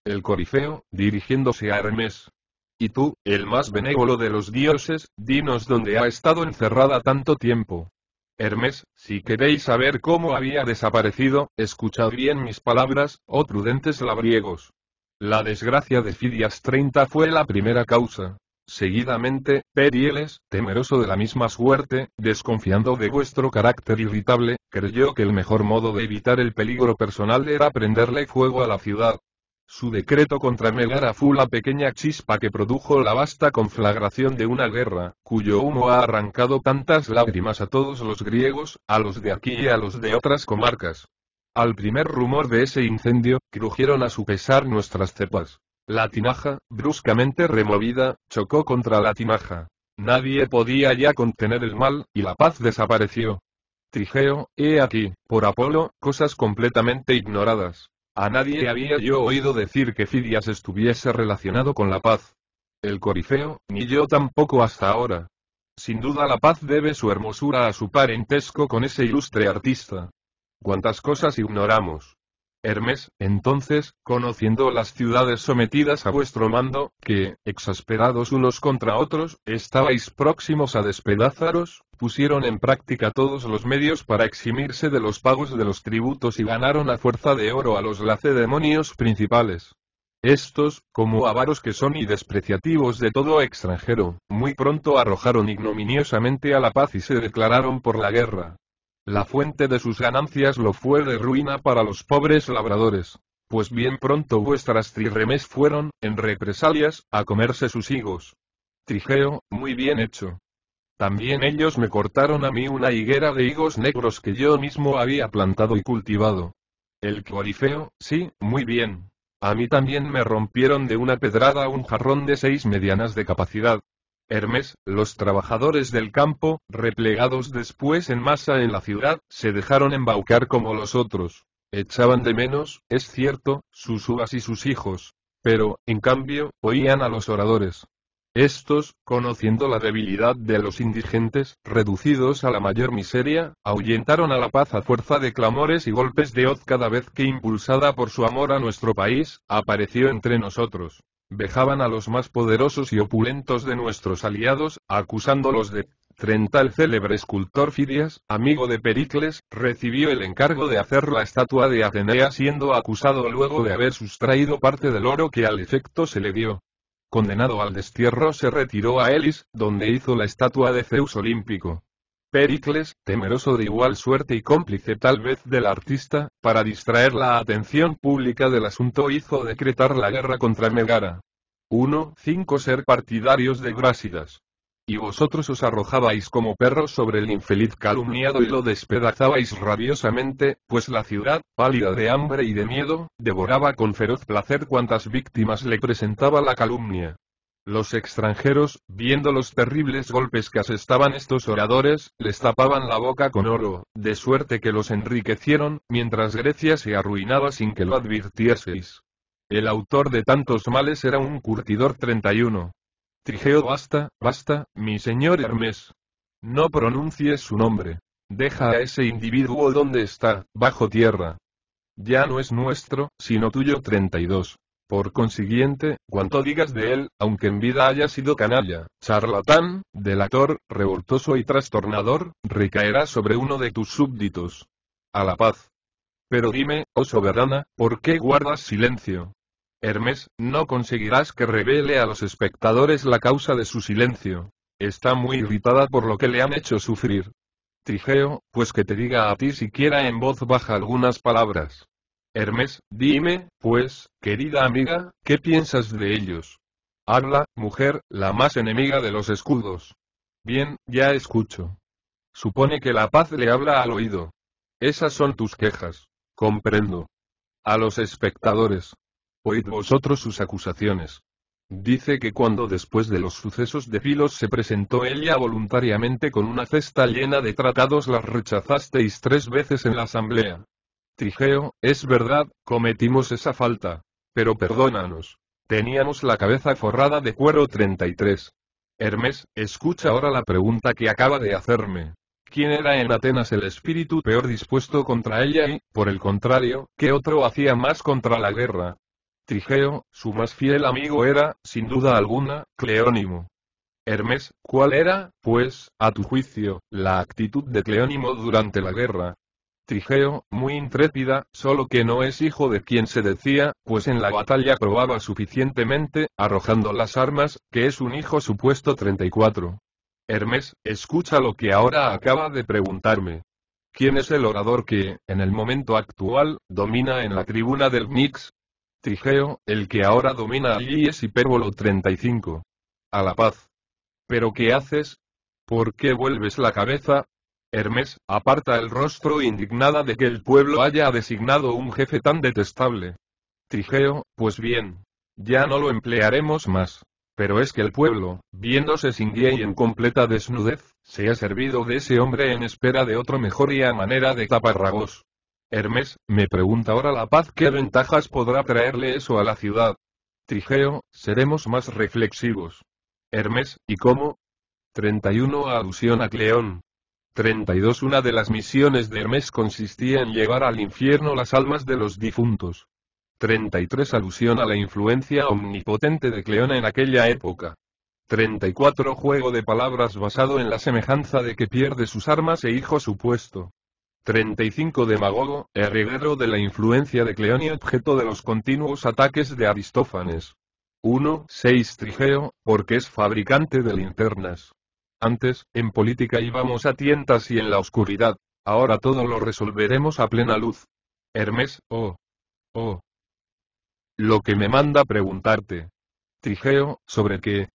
el corifeo, dirigiéndose a Hermes. Y tú, el más benévolo de los dioses, dinos dónde ha estado encerrada tanto tiempo. Hermes, si queréis saber cómo había desaparecido, escuchad bien mis palabras, oh prudentes labriegos. La desgracia de Fidias 30 fue la primera causa. Seguidamente, Perieles, temeroso de la misma suerte, desconfiando de vuestro carácter irritable, creyó que el mejor modo de evitar el peligro personal era prenderle fuego a la ciudad, su decreto contra Megara fue la pequeña chispa que produjo la vasta conflagración de una guerra, cuyo humo ha arrancado tantas lágrimas a todos los griegos, a los de aquí y a los de otras comarcas. Al primer rumor de ese incendio, crujieron a su pesar nuestras cepas. La tinaja, bruscamente removida, chocó contra la tinaja. Nadie podía ya contener el mal, y la paz desapareció. Trigeo, he aquí, por Apolo, cosas completamente ignoradas. A nadie había yo oído decir que Fidias estuviese relacionado con la paz. El corifeo, ni yo tampoco hasta ahora. Sin duda la paz debe su hermosura a su parentesco con ese ilustre artista. Cuántas cosas ignoramos. Hermes, entonces, conociendo las ciudades sometidas a vuestro mando, que, exasperados unos contra otros, estabais próximos a despedazaros, pusieron en práctica todos los medios para eximirse de los pagos de los tributos y ganaron a fuerza de oro a los lacedemonios principales. Estos, como avaros que son y despreciativos de todo extranjero, muy pronto arrojaron ignominiosamente a la paz y se declararon por la guerra. La fuente de sus ganancias lo fue de ruina para los pobres labradores. Pues bien pronto vuestras trirremes fueron, en represalias, a comerse sus higos. Trigeo, muy bien hecho. También ellos me cortaron a mí una higuera de higos negros que yo mismo había plantado y cultivado. El corifeo, sí, muy bien. A mí también me rompieron de una pedrada un jarrón de seis medianas de capacidad, Hermes, los trabajadores del campo, replegados después en masa en la ciudad, se dejaron embaucar como los otros. Echaban de menos, es cierto, sus uvas y sus hijos. Pero, en cambio, oían a los oradores. Estos, conociendo la debilidad de los indigentes, reducidos a la mayor miseria, ahuyentaron a la paz a fuerza de clamores y golpes de hoz cada vez que impulsada por su amor a nuestro país, apareció entre nosotros vejaban a los más poderosos y opulentos de nuestros aliados, acusándolos de Trenta el célebre escultor Fidias, amigo de Pericles, recibió el encargo de hacer la estatua de Atenea siendo acusado luego de haber sustraído parte del oro que al efecto se le dio. Condenado al destierro se retiró a Elis, donde hizo la estatua de Zeus olímpico. Pericles, temeroso de igual suerte y cómplice tal vez del artista, para distraer la atención pública del asunto hizo decretar la guerra contra Megara. 1. 5. Ser partidarios de Grásidas. Y vosotros os arrojabais como perros sobre el infeliz calumniado y lo despedazabais rabiosamente, pues la ciudad, pálida de hambre y de miedo, devoraba con feroz placer cuantas víctimas le presentaba la calumnia. Los extranjeros, viendo los terribles golpes que asestaban estos oradores, les tapaban la boca con oro, de suerte que los enriquecieron, mientras Grecia se arruinaba sin que lo advirtieseis. El autor de tantos males era un curtidor 31. Trigeo basta, basta, mi señor Hermes. No pronuncies su nombre. Deja a ese individuo donde está, bajo tierra. Ya no es nuestro, sino tuyo 32. Por consiguiente, cuanto digas de él, aunque en vida haya sido canalla, charlatán, delator, revoltoso y trastornador, recaerá sobre uno de tus súbditos. A la paz. Pero dime, oh soberana, ¿por qué guardas silencio? Hermes, no conseguirás que revele a los espectadores la causa de su silencio. Está muy irritada por lo que le han hecho sufrir. Trigeo, pues que te diga a ti siquiera en voz baja algunas palabras. Hermes, dime, pues, querida amiga, ¿qué piensas de ellos? Habla, mujer, la más enemiga de los escudos. Bien, ya escucho. Supone que la paz le habla al oído. Esas son tus quejas. Comprendo. A los espectadores. Oíd vosotros sus acusaciones. Dice que cuando después de los sucesos de Filos se presentó ella voluntariamente con una cesta llena de tratados las rechazasteis tres veces en la asamblea. Trigeo, es verdad, cometimos esa falta. Pero perdónanos. Teníamos la cabeza forrada de cuero 33. Hermes, escucha ahora la pregunta que acaba de hacerme. ¿Quién era en Atenas el espíritu peor dispuesto contra ella y, por el contrario, qué otro hacía más contra la guerra? Trigeo, su más fiel amigo era, sin duda alguna, Cleónimo. Hermes, ¿cuál era, pues, a tu juicio, la actitud de Cleónimo durante la guerra? Trigeo, muy intrépida, solo que no es hijo de quien se decía, pues en la batalla probaba suficientemente, arrojando las armas, que es un hijo supuesto 34. Hermes, escucha lo que ahora acaba de preguntarme. ¿Quién es el orador que, en el momento actual, domina en la tribuna del mix? Trigeo, el que ahora domina allí es Hipérbolo 35. A la paz. ¿Pero qué haces? ¿Por qué vuelves la cabeza? Hermes, aparta el rostro indignada de que el pueblo haya designado un jefe tan detestable. Trigeo, pues bien. Ya no lo emplearemos más. Pero es que el pueblo, viéndose sin guía y en completa desnudez, se ha servido de ese hombre en espera de otro mejor y a manera de taparragos. Hermes, me pregunta ahora la paz qué ventajas podrá traerle eso a la ciudad. Trigeo, seremos más reflexivos. Hermes, ¿y cómo? 31 Alusión a Cleón, 32 Una de las misiones de Hermes consistía en llevar al infierno las almas de los difuntos. 33 Alusión a la influencia omnipotente de Cleona en aquella época. 34 Juego de palabras basado en la semejanza de que pierde sus armas e hijo su puesto. 35 Demagogo, heredero de la influencia de Cleón y objeto de los continuos ataques de Aristófanes. 1. 6 Trigeo, porque es fabricante de linternas. Antes, en política íbamos a tientas y en la oscuridad. Ahora todo lo resolveremos a plena luz. Hermes, oh. Oh. Lo que me manda preguntarte. Trigeo, ¿sobre qué?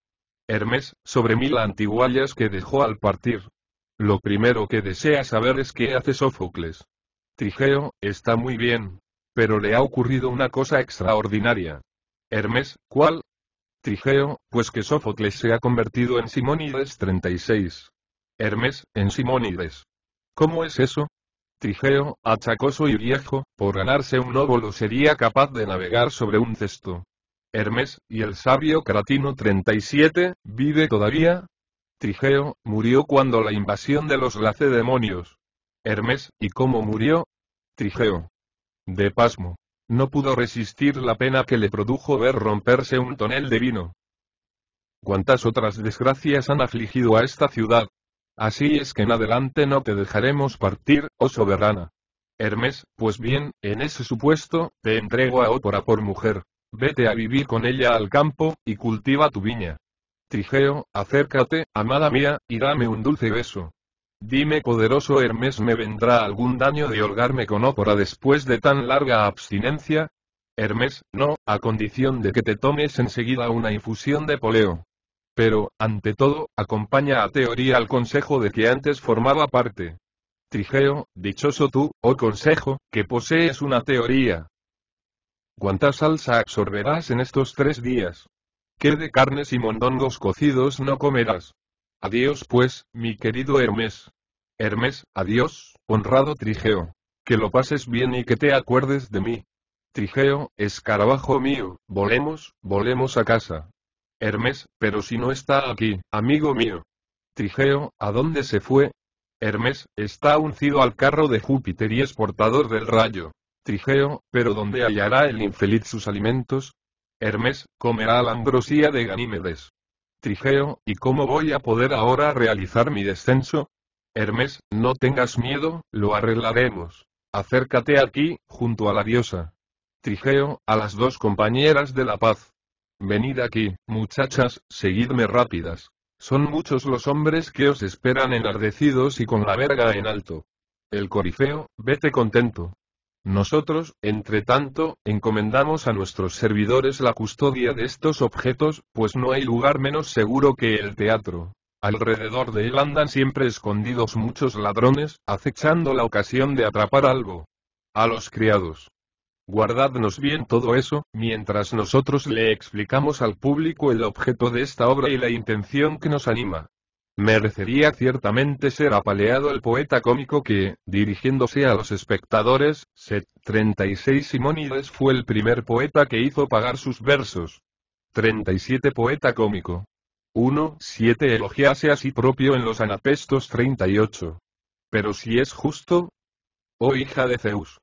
Hermes, sobre mil antiguallas que dejó al partir. Lo primero que desea saber es qué hace Sófocles. Trigeo, está muy bien. Pero le ha ocurrido una cosa extraordinaria. Hermes, ¿cuál? Trigeo, pues que Sófocles se ha convertido en Simónides 36. Hermes, en Simónides. ¿Cómo es eso? Trigeo, achacoso y viejo, por ganarse un óvulo sería capaz de navegar sobre un cesto. Hermes, y el sabio Cratino 37, ¿vive todavía? Trigeo, murió cuando la invasión de los lacedemonios. Hermes, ¿y cómo murió? Trigeo. De pasmo. No pudo resistir la pena que le produjo ver romperse un tonel de vino. Cuántas otras desgracias han afligido a esta ciudad. Así es que en adelante no te dejaremos partir, oh soberana. Hermes, pues bien, en ese supuesto, te entrego a Ópora por mujer. Vete a vivir con ella al campo, y cultiva tu viña. Trigeo, acércate, amada mía, y dame un dulce beso. Dime poderoso Hermes me vendrá algún daño de holgarme con ópora después de tan larga abstinencia? Hermes, no, a condición de que te tomes enseguida una infusión de poleo. Pero, ante todo, acompaña a teoría al consejo de que antes formaba parte. Trigeo, dichoso tú, oh consejo, que posees una teoría. ¿Cuánta salsa absorberás en estos tres días? ¿Qué de carnes y mondongos cocidos no comerás? Adiós pues, mi querido Hermes. Hermes, adiós, honrado Trigeo. Que lo pases bien y que te acuerdes de mí. Trigeo, escarabajo mío, volemos, volemos a casa. Hermes, pero si no está aquí, amigo mío. Trigeo, ¿a dónde se fue? Hermes, está uncido al carro de Júpiter y es portador del rayo. Trigeo, pero ¿dónde hallará el infeliz sus alimentos? Hermes, comerá la ambrosía de Ganímedes. Trigeo, ¿y cómo voy a poder ahora realizar mi descenso? Hermes, no tengas miedo, lo arreglaremos. Acércate aquí, junto a la diosa. Trigeo, a las dos compañeras de la paz. Venid aquí, muchachas, seguidme rápidas. Son muchos los hombres que os esperan enardecidos y con la verga en alto. El Corifeo, vete contento, nosotros, entre tanto, encomendamos a nuestros servidores la custodia de estos objetos, pues no hay lugar menos seguro que el teatro. Alrededor de él andan siempre escondidos muchos ladrones, acechando la ocasión de atrapar algo. A los criados. Guardadnos bien todo eso, mientras nosotros le explicamos al público el objeto de esta obra y la intención que nos anima merecería ciertamente ser apaleado el poeta cómico que, dirigiéndose a los espectadores, Set 36 Simónides fue el primer poeta que hizo pagar sus versos. 37 Poeta cómico. 1. 7 Elogiase a sí propio en los anapestos 38. Pero si es justo. Oh hija de Zeus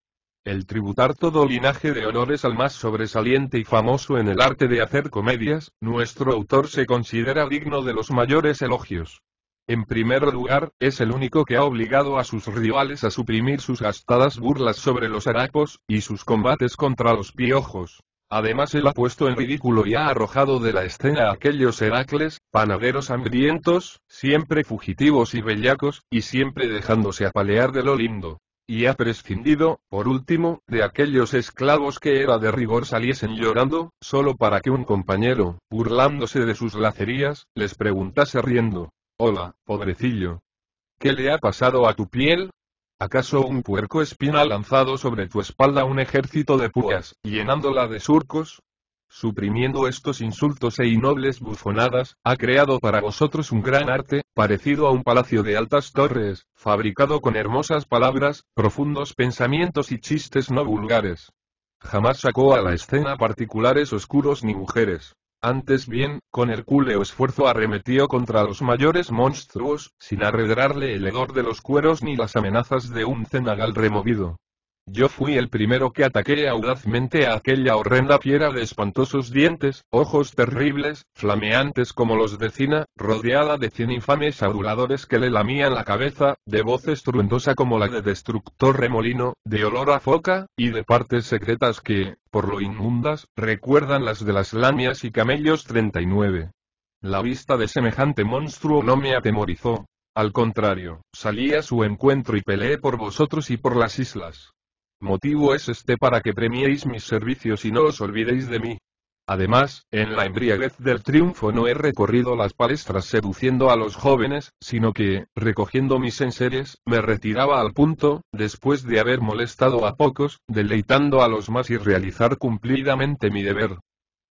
el tributar todo linaje de honores al más sobresaliente y famoso en el arte de hacer comedias, nuestro autor se considera digno de los mayores elogios. En primer lugar, es el único que ha obligado a sus rivales a suprimir sus gastadas burlas sobre los harapos, y sus combates contra los piojos. Además él ha puesto en ridículo y ha arrojado de la escena a aquellos Heracles, panaderos hambrientos, siempre fugitivos y bellacos, y siempre dejándose apalear de lo lindo y ha prescindido, por último, de aquellos esclavos que era de rigor saliesen llorando, solo para que un compañero, burlándose de sus lacerías, les preguntase riendo, Hola, pobrecillo. ¿Qué le ha pasado a tu piel? ¿Acaso un puerco espina ha lanzado sobre tu espalda un ejército de púas, llenándola de surcos? suprimiendo estos insultos e innobles bufonadas, ha creado para vosotros un gran arte, parecido a un palacio de altas torres, fabricado con hermosas palabras, profundos pensamientos y chistes no vulgares. Jamás sacó a la escena particulares oscuros ni mujeres. Antes bien, con hercúleo esfuerzo arremetió contra los mayores monstruos, sin arredrarle el hedor de los cueros ni las amenazas de un cenagal removido. Yo fui el primero que ataqué audazmente a aquella horrenda fiera de espantosos dientes, ojos terribles, flameantes como los de Cina, rodeada de cien infames aduladores que le lamían la cabeza, de voz estruendosa como la de destructor remolino, de olor a foca, y de partes secretas que, por lo inmundas, recuerdan las de las lamias y camellos 39. La vista de semejante monstruo no me atemorizó. Al contrario, salí a su encuentro y peleé por vosotros y por las islas. Motivo es este para que premiéis mis servicios y no os olvidéis de mí. Además, en la embriaguez del triunfo no he recorrido las palestras seduciendo a los jóvenes, sino que, recogiendo mis enseres, me retiraba al punto, después de haber molestado a pocos, deleitando a los más y realizar cumplidamente mi deber.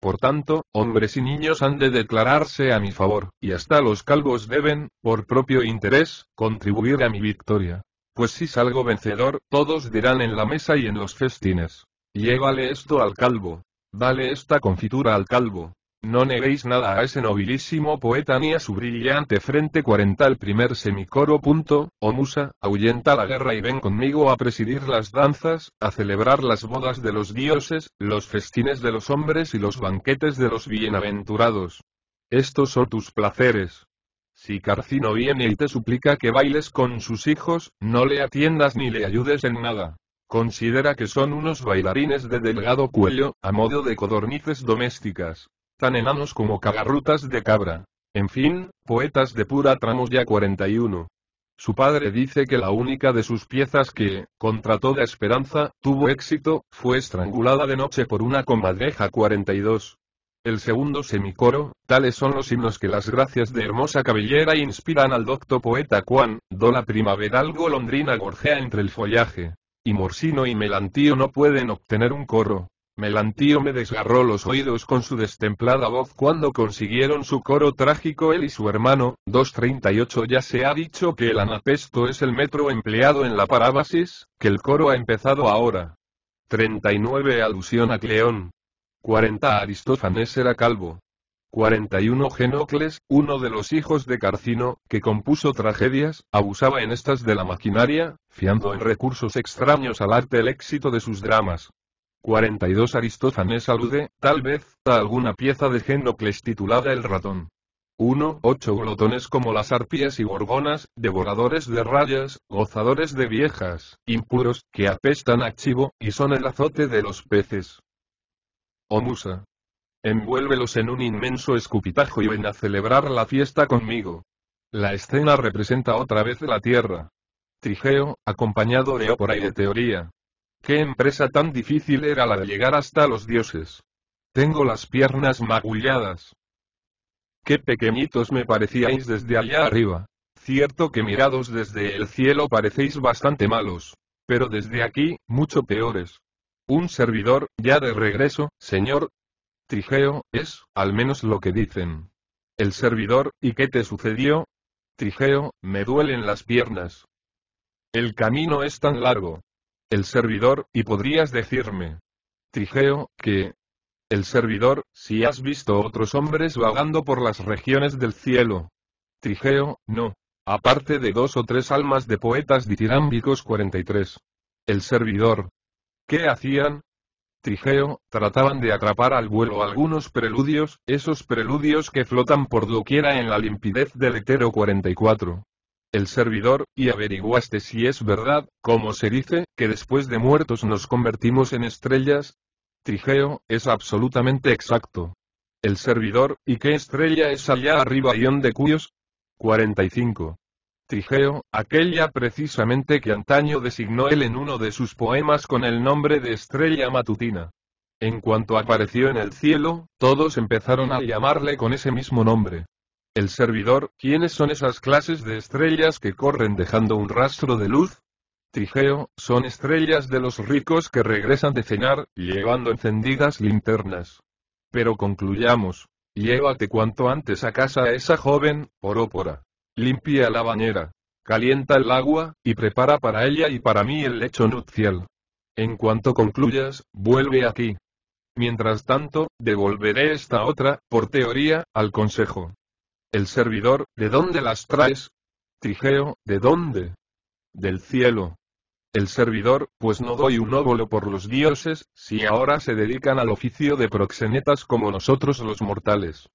Por tanto, hombres y niños han de declararse a mi favor, y hasta los calvos deben, por propio interés, contribuir a mi victoria. Pues si salgo vencedor, todos dirán en la mesa y en los festines. Llévale esto al calvo. Dale esta confitura al calvo. No neguéis nada a ese nobilísimo poeta ni a su brillante frente 40 el primer semicoro. o musa, ahuyenta la guerra y ven conmigo a presidir las danzas, a celebrar las bodas de los dioses, los festines de los hombres y los banquetes de los bienaventurados. Estos son tus placeres. Si Carcino viene y te suplica que bailes con sus hijos, no le atiendas ni le ayudes en nada. Considera que son unos bailarines de delgado cuello, a modo de codornices domésticas. Tan enanos como cagarrutas de cabra. En fin, poetas de pura tramos ya 41. Su padre dice que la única de sus piezas que, contra toda esperanza, tuvo éxito, fue estrangulada de noche por una comadreja 42. El segundo semicoro, tales son los himnos que las gracias de hermosa cabellera inspiran al docto poeta Juan, do la primaveral golondrina gorjea entre el follaje. Y Morsino y Melantío no pueden obtener un coro. Melantío me desgarró los oídos con su destemplada voz cuando consiguieron su coro trágico él y su hermano, 238 ya se ha dicho que el anapesto es el metro empleado en la parábasis, que el coro ha empezado ahora. 39 Alusión a Cleón, 40 Aristófanes era calvo. 41 Genocles, uno de los hijos de Carcino, que compuso tragedias, abusaba en estas de la maquinaria, fiando en recursos extraños al arte el éxito de sus dramas. 42 Aristófanes alude, tal vez, a alguna pieza de Genocles titulada El ratón. 1. 8 Glotones como las arpías y gorgonas, devoradores de rayas, gozadores de viejas, impuros, que apestan a chivo, y son el azote de los peces oh musa. Envuélvelos en un inmenso escupitajo y ven a celebrar la fiesta conmigo. La escena representa otra vez la Tierra. Trigeo, acompañado de Ópora y de Teoría. ¿Qué empresa tan difícil era la de llegar hasta los dioses? Tengo las piernas magulladas. Qué pequeñitos me parecíais desde allá arriba. Cierto que mirados desde el cielo parecéis bastante malos. Pero desde aquí, mucho peores. Un servidor, ya de regreso, señor. Trigeo, es, al menos lo que dicen. El servidor, ¿y qué te sucedió? Trigeo, me duelen las piernas. El camino es tan largo. El servidor, y podrías decirme. Trigeo, que... El servidor, si has visto otros hombres vagando por las regiones del cielo. Trigeo, no. Aparte de dos o tres almas de poetas ditirámbicos 43. El servidor, ¿Qué hacían? Trigeo, trataban de atrapar al vuelo algunos preludios, esos preludios que flotan por doquiera en la limpidez del hetero 44 el servidor, y averiguaste si es verdad, como se dice, que después de muertos nos convertimos en estrellas? Trigeo, es absolutamente exacto. El servidor, ¿y qué estrella es allá arriba yón de cuyos? 45. Trigeo, aquella precisamente que antaño designó él en uno de sus poemas con el nombre de estrella matutina. En cuanto apareció en el cielo, todos empezaron a llamarle con ese mismo nombre. El servidor, ¿quiénes son esas clases de estrellas que corren dejando un rastro de luz? Trigeo, son estrellas de los ricos que regresan de cenar, llevando encendidas linternas. Pero concluyamos. Llévate cuanto antes a casa a esa joven, Porópora. Limpia la bañera. Calienta el agua, y prepara para ella y para mí el lecho nupcial. En cuanto concluyas, vuelve aquí. Mientras tanto, devolveré esta otra, por teoría, al consejo. El servidor, ¿de dónde las traes? Tigeo, ¿de dónde? Del cielo. El servidor, pues no doy un óvulo por los dioses, si ahora se dedican al oficio de proxenetas como nosotros los mortales.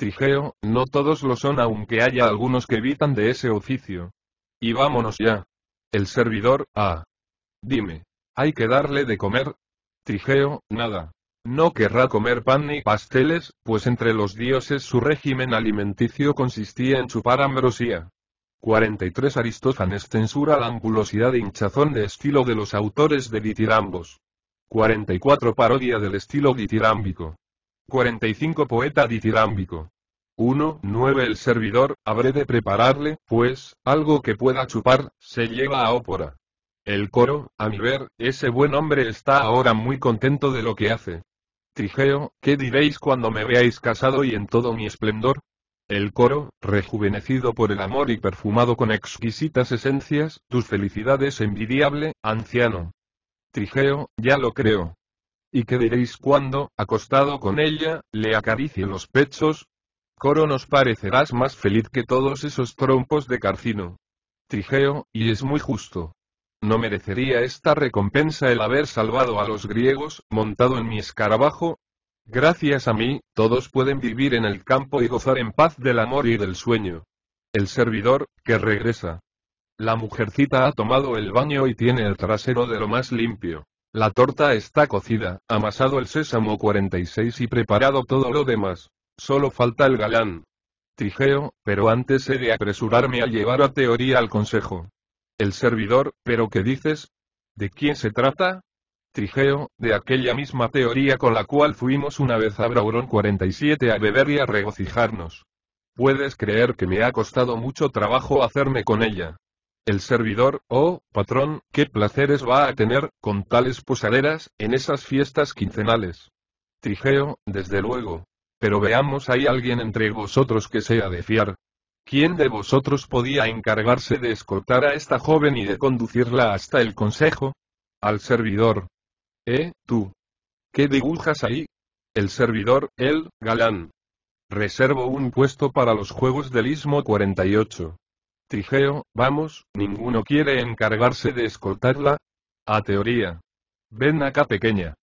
Trigeo, no todos lo son aunque haya algunos que evitan de ese oficio. Y vámonos ya. El servidor, ah. Dime. ¿Hay que darle de comer? Trigeo, nada. No querrá comer pan ni pasteles, pues entre los dioses su régimen alimenticio consistía en chupar ambrosía. 43 Aristófanes censura la ampulosidad e hinchazón de estilo de los autores de ditirambos. 44 Parodia del estilo ditirámbico. 45 Poeta 1-9 El servidor, habré de prepararle, pues, algo que pueda chupar, se lleva a ópora. El coro, a mi ver, ese buen hombre está ahora muy contento de lo que hace. Trigeo, ¿qué diréis cuando me veáis casado y en todo mi esplendor? El coro, rejuvenecido por el amor y perfumado con exquisitas esencias, tus felicidades envidiable, anciano. Trigeo, ya lo creo, ¿Y qué diréis cuando, acostado con ella, le acaricie los pechos? Coro nos parecerás más feliz que todos esos trompos de carcino. Trigeo, y es muy justo. No merecería esta recompensa el haber salvado a los griegos, montado en mi escarabajo. Gracias a mí, todos pueden vivir en el campo y gozar en paz del amor y del sueño. El servidor, que regresa. La mujercita ha tomado el baño y tiene el trasero de lo más limpio. La torta está cocida, amasado el sésamo 46 y preparado todo lo demás. Solo falta el galán. Trigeo, pero antes he de apresurarme a llevar a teoría al consejo. El servidor, pero ¿qué dices? ¿De quién se trata? Trigeo, de aquella misma teoría con la cual fuimos una vez a Braurón 47 a beber y a regocijarnos. Puedes creer que me ha costado mucho trabajo hacerme con ella. El servidor, oh, patrón, qué placeres va a tener, con tales posaderas, en esas fiestas quincenales. Trigeo, desde luego. Pero veamos, hay alguien entre vosotros que sea de fiar. ¿Quién de vosotros podía encargarse de escoltar a esta joven y de conducirla hasta el consejo? Al servidor. ¿Eh, tú? ¿Qué dibujas ahí? El servidor, el, galán. Reservo un puesto para los Juegos del Istmo 48. Trigeo, vamos, ninguno quiere encargarse de escoltarla. A teoría. Ven acá pequeña.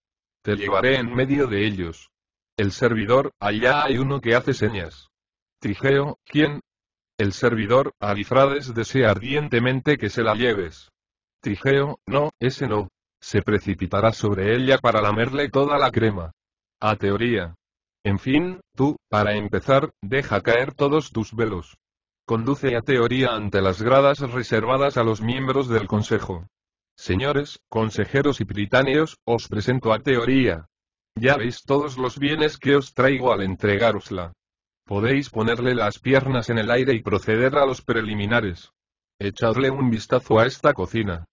Te llevaré en medio de ellos. El servidor, allá hay uno que hace señas. Trigeo, ¿quién? El servidor, Alifrades desea ardientemente que se la lleves. Trigeo, no, ese no. Se precipitará sobre ella para lamerle toda la crema. A teoría. En fin, tú, para empezar, deja caer todos tus velos. Conduce a teoría ante las gradas reservadas a los miembros del Consejo. Señores, consejeros y británeos, os presento a teoría. Ya veis todos los bienes que os traigo al entregarosla. Podéis ponerle las piernas en el aire y proceder a los preliminares. Echadle un vistazo a esta cocina.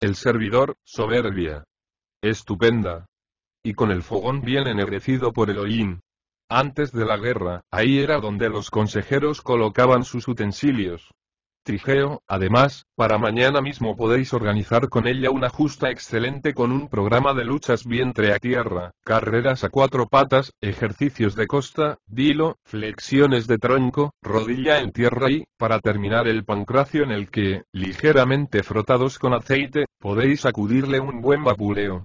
El servidor, soberbia. Estupenda. Y con el fogón bien ennegrecido por el hollín. Antes de la guerra, ahí era donde los consejeros colocaban sus utensilios. Trigeo, además, para mañana mismo podéis organizar con ella una justa excelente con un programa de luchas vientre a tierra, carreras a cuatro patas, ejercicios de costa, dilo, flexiones de tronco, rodilla en tierra y, para terminar el pancracio en el que, ligeramente frotados con aceite, podéis acudirle un buen vapuleo.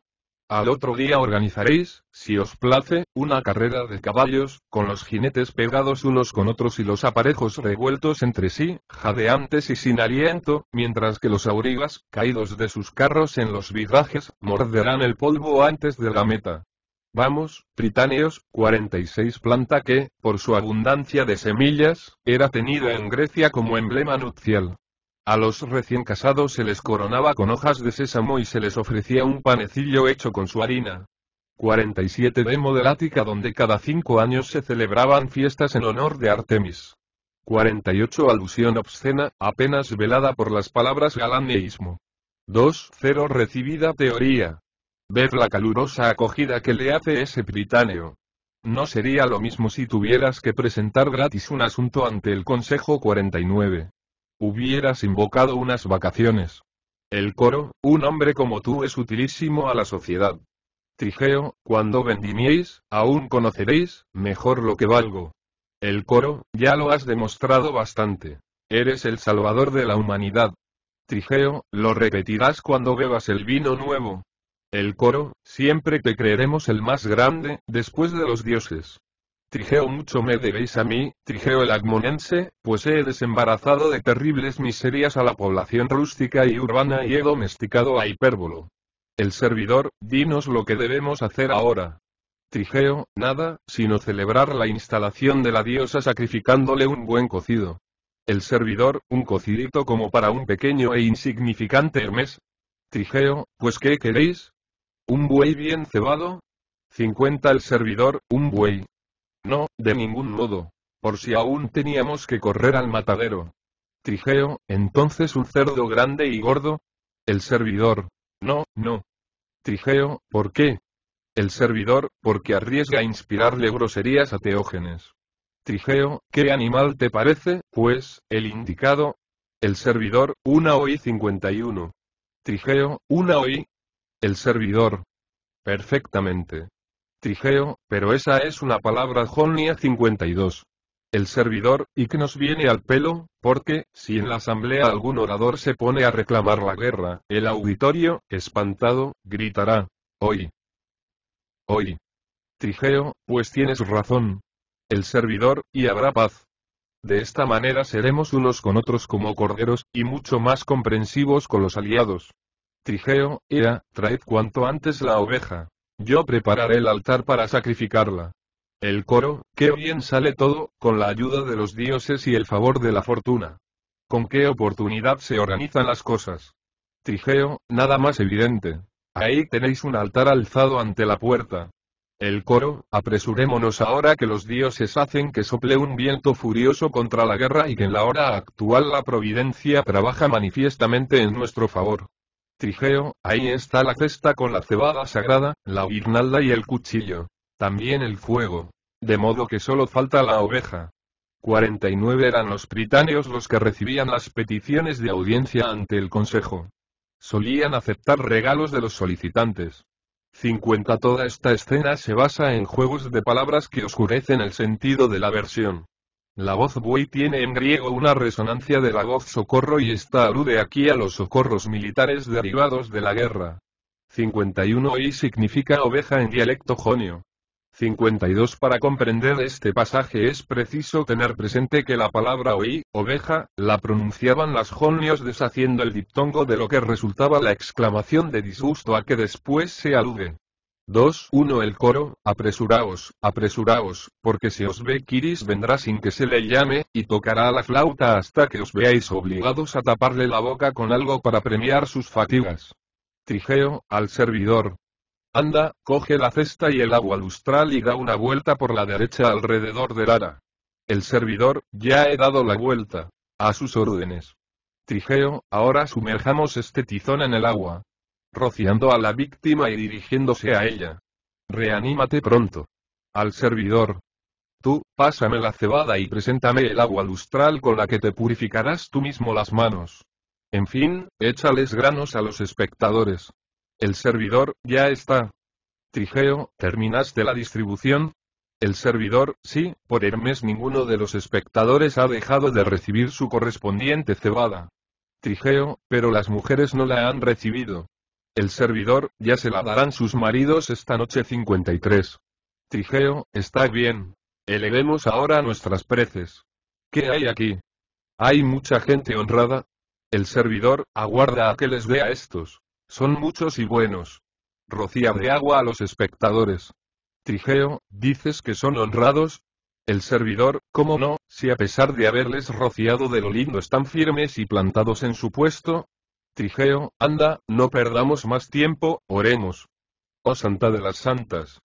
Al otro día organizaréis, si os place, una carrera de caballos, con los jinetes pegados unos con otros y los aparejos revueltos entre sí, jadeantes y sin aliento, mientras que los aurigas, caídos de sus carros en los virajes, morderán el polvo antes de la meta. Vamos, Pritáneos, 46 planta que, por su abundancia de semillas, era tenida en Grecia como emblema nupcial. A los recién casados se les coronaba con hojas de sésamo y se les ofrecía un panecillo hecho con su harina. 47 Demo de Ática donde cada cinco años se celebraban fiestas en honor de Artemis. 48 Alusión obscena, apenas velada por las palabras galaneísmo. 2.0 Recibida teoría. Ver la calurosa acogida que le hace ese británeo. No sería lo mismo si tuvieras que presentar gratis un asunto ante el Consejo 49. Hubieras invocado unas vacaciones. El coro, un hombre como tú es utilísimo a la sociedad. Trigeo, cuando vendimiéis, aún conoceréis, mejor lo que valgo. El coro, ya lo has demostrado bastante. Eres el salvador de la humanidad. Trigeo, lo repetirás cuando bebas el vino nuevo. El coro, siempre te creeremos el más grande, después de los dioses. Trigeo mucho me debéis a mí, Trigeo el Agmonense, pues he desembarazado de terribles miserias a la población rústica y urbana y he domesticado a Hipérbolo. El servidor, dinos lo que debemos hacer ahora. Trigeo, nada, sino celebrar la instalación de la diosa sacrificándole un buen cocido. El servidor, un cocidito como para un pequeño e insignificante Hermes. Trigeo, pues ¿qué queréis? ¿Un buey bien cebado? 50 El servidor, un buey, no, de ningún modo. Por si aún teníamos que correr al matadero. Trigeo, entonces un cerdo grande y gordo. El servidor. No, no. Trigeo, ¿por qué? El servidor, porque arriesga a inspirarle groserías a Teógenes. Trigeo, ¿qué animal te parece, pues, el indicado? El servidor, una OI 51. Trigeo, una OI. El servidor. Perfectamente. Trigeo, pero esa es una palabra Jonia 52. El servidor, y que nos viene al pelo, porque, si en la asamblea algún orador se pone a reclamar la guerra, el auditorio, espantado, gritará, hoy. Hoy. Trigeo, pues tienes razón. El servidor, y habrá paz. De esta manera seremos unos con otros como corderos, y mucho más comprensivos con los aliados. Trigeo, era, traed cuanto antes la oveja. Yo prepararé el altar para sacrificarla. El coro, qué bien sale todo, con la ayuda de los dioses y el favor de la fortuna. Con qué oportunidad se organizan las cosas. Trigeo, nada más evidente. Ahí tenéis un altar alzado ante la puerta. El coro, apresurémonos ahora que los dioses hacen que sople un viento furioso contra la guerra y que en la hora actual la providencia trabaja manifiestamente en nuestro favor. Trigeo, ahí mm. está la cesta con la cebada sagrada, la guirnalda y el cuchillo. También el fuego. De modo que solo falta la oveja. 49 eran los británeos los que recibían las peticiones de audiencia ante el Consejo. Solían aceptar regalos de los solicitantes. 50 Toda esta escena se basa en juegos de palabras que oscurecen el sentido de la versión. La voz buey tiene en griego una resonancia de la voz socorro y está alude aquí a los socorros militares derivados de la guerra. 51 y significa oveja en dialecto jonio. 52 Para comprender este pasaje es preciso tener presente que la palabra oí, oveja, la pronunciaban las jonios deshaciendo el diptongo de lo que resultaba la exclamación de disgusto a que después se alude. 2.1 El coro, apresuraos, apresuraos, porque si os ve Kiris vendrá sin que se le llame, y tocará la flauta hasta que os veáis obligados a taparle la boca con algo para premiar sus fatigas. Trigeo, al servidor. Anda, coge la cesta y el agua lustral y da una vuelta por la derecha alrededor del ara. El servidor, ya he dado la vuelta. A sus órdenes. Trigeo, ahora sumerjamos este tizón en el agua, rociando a la víctima y dirigiéndose a ella. Reanímate pronto. Al servidor. Tú, pásame la cebada y preséntame el agua lustral con la que te purificarás tú mismo las manos. En fin, échales granos a los espectadores. El servidor, ya está. Trigeo, ¿terminaste la distribución? El servidor, sí, por Hermes ninguno de los espectadores ha dejado de recibir su correspondiente cebada. Trigeo, pero las mujeres no la han recibido. El servidor, ya se la darán sus maridos esta noche 53. Trigeo, está bien. Elevemos ahora nuestras preces. ¿Qué hay aquí? Hay mucha gente honrada. El servidor, aguarda a que les vea estos. Son muchos y buenos. Rocía de agua a los espectadores. Trigeo, ¿dices que son honrados? El servidor, cómo no, si a pesar de haberles rociado de lo lindo están firmes y plantados en su puesto, Trigeo, anda, no perdamos más tiempo, oremos. Oh Santa de las Santas.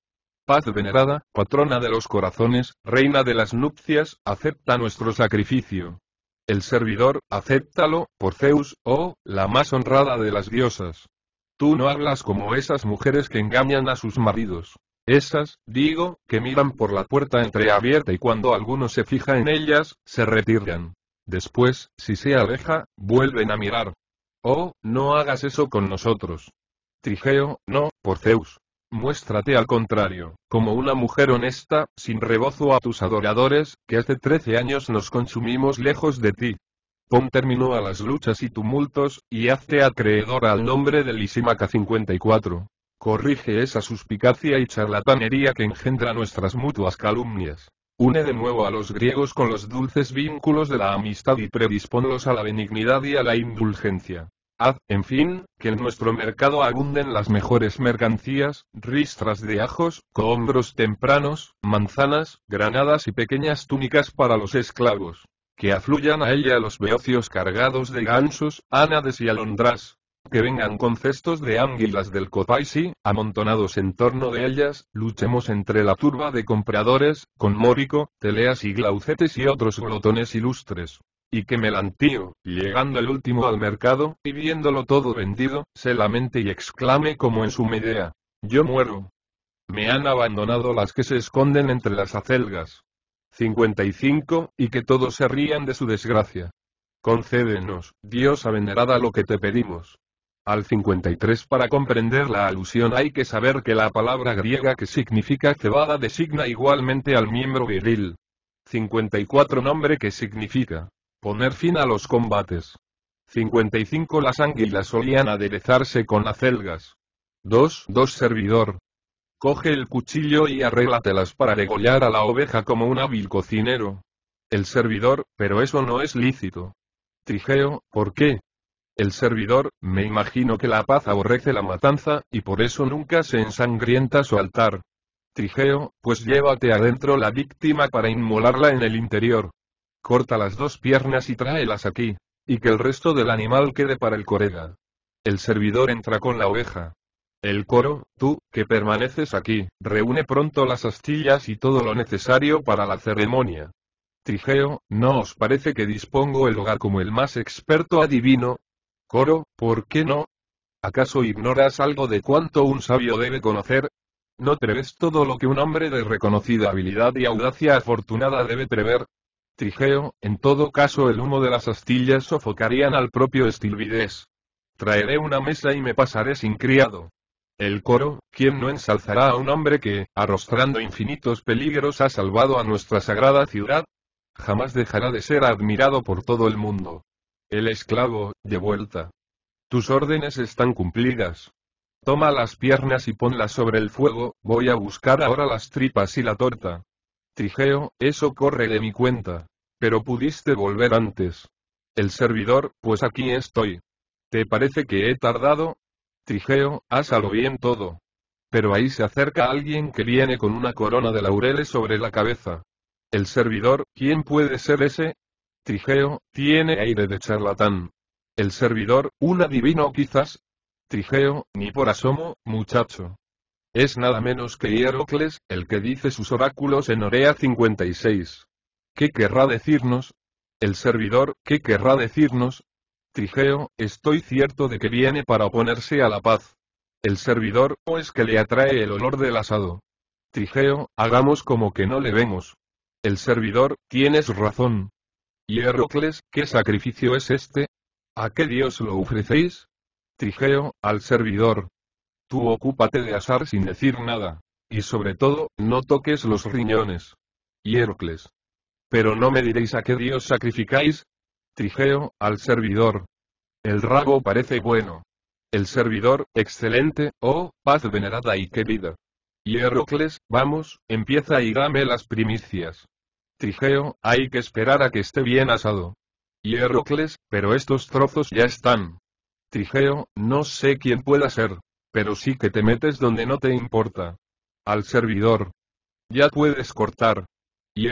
Paz venerada, patrona de los corazones, reina de las nupcias, acepta nuestro sacrificio. El servidor, acéptalo, por Zeus, oh, la más honrada de las diosas. Tú no hablas como esas mujeres que engañan a sus maridos. Esas, digo, que miran por la puerta entreabierta y cuando alguno se fija en ellas, se retiran. Después, si se aleja, vuelven a mirar. Oh, no hagas eso con nosotros. Trigeo, no, por Zeus. Muéstrate al contrario, como una mujer honesta, sin rebozo a tus adoradores, que hace trece años nos consumimos lejos de ti. Pon término a las luchas y tumultos, y hazte acreedor al nombre de Lisímaca 54. Corrige esa suspicacia y charlatanería que engendra nuestras mutuas calumnias. Une de nuevo a los griegos con los dulces vínculos de la amistad y predisponlos a la benignidad y a la indulgencia. Haz, en fin, que en nuestro mercado abunden las mejores mercancías, ristras de ajos, cohombros tempranos, manzanas, granadas y pequeñas túnicas para los esclavos. Que afluyan a ella los beocios cargados de gansos, ánades y alondras, que vengan con cestos de ánguilas del Copaisi, amontonados en torno de ellas, luchemos entre la turba de compradores, con Mórico, Teleas y Glaucetes y otros glotones ilustres. Y que Melantío, llegando el último al mercado, y viéndolo todo vendido, se lamente y exclame como en su Medea. Yo muero. Me han abandonado las que se esconden entre las acelgas. 55, y que todos se rían de su desgracia. Concédenos, Dios venerada lo que te pedimos al 53 Para comprender la alusión hay que saber que la palabra griega que significa cebada designa igualmente al miembro viril. 54 Nombre que significa poner fin a los combates. 55 Las anguilas solían aderezarse con acelgas. 2. 2 Servidor. Coge el cuchillo y arréglatelas para degollar a la oveja como un hábil cocinero. El servidor, pero eso no es lícito. Trigeo, ¿por qué? El servidor, me imagino que la paz aborrece la matanza, y por eso nunca se ensangrienta su altar. Trigeo, pues llévate adentro la víctima para inmolarla en el interior. Corta las dos piernas y tráelas aquí. Y que el resto del animal quede para el corega. El servidor entra con la oveja. El coro, tú, que permaneces aquí, reúne pronto las astillas y todo lo necesario para la ceremonia. Trigeo, ¿no os parece que dispongo el hogar como el más experto adivino? Coro, ¿por qué no? ¿Acaso ignoras algo de cuánto un sabio debe conocer? ¿No treves todo lo que un hombre de reconocida habilidad y audacia afortunada debe prever? Trigeo, en todo caso el humo de las astillas sofocarían al propio estilvidez. Traeré una mesa y me pasaré sin criado. El coro, ¿quién no ensalzará a un hombre que, arrostrando infinitos peligros, ha salvado a nuestra sagrada ciudad? Jamás dejará de ser admirado por todo el mundo. El esclavo, de vuelta. Tus órdenes están cumplidas. Toma las piernas y ponlas sobre el fuego, voy a buscar ahora las tripas y la torta. Trigeo, eso corre de mi cuenta. Pero pudiste volver antes. El servidor, pues aquí estoy. ¿Te parece que he tardado? Trigeo, hásalo bien todo. Pero ahí se acerca alguien que viene con una corona de laureles sobre la cabeza. El servidor, ¿quién puede ser ese? Trigeo, tiene aire de charlatán. El servidor, un adivino quizás. Trigeo, ni por asomo, muchacho. Es nada menos que Hierocles, el que dice sus oráculos en Orea 56. ¿Qué querrá decirnos? El servidor, ¿qué querrá decirnos? Trigeo, estoy cierto de que viene para oponerse a la paz. El servidor, o es que le atrae el olor del asado. Trigeo, hagamos como que no le vemos. El servidor, tienes razón. Hierocles, ¿qué sacrificio es este? ¿A qué dios lo ofrecéis? Trigeo, al servidor. Tú ocúpate de asar sin decir nada. Y sobre todo, no toques los riñones. Hierocles. Pero no me diréis a qué dios sacrificáis. Trigeo, al servidor. El rabo parece bueno. El servidor, excelente, oh, paz venerada y querida. Hierocles, vamos, empieza y dame las primicias. Trigeo, hay que esperar a que esté bien asado. Hierrocles, pero estos trozos ya están. Trigeo, no sé quién pueda ser. Pero sí que te metes donde no te importa. Al servidor. Ya puedes cortar. Y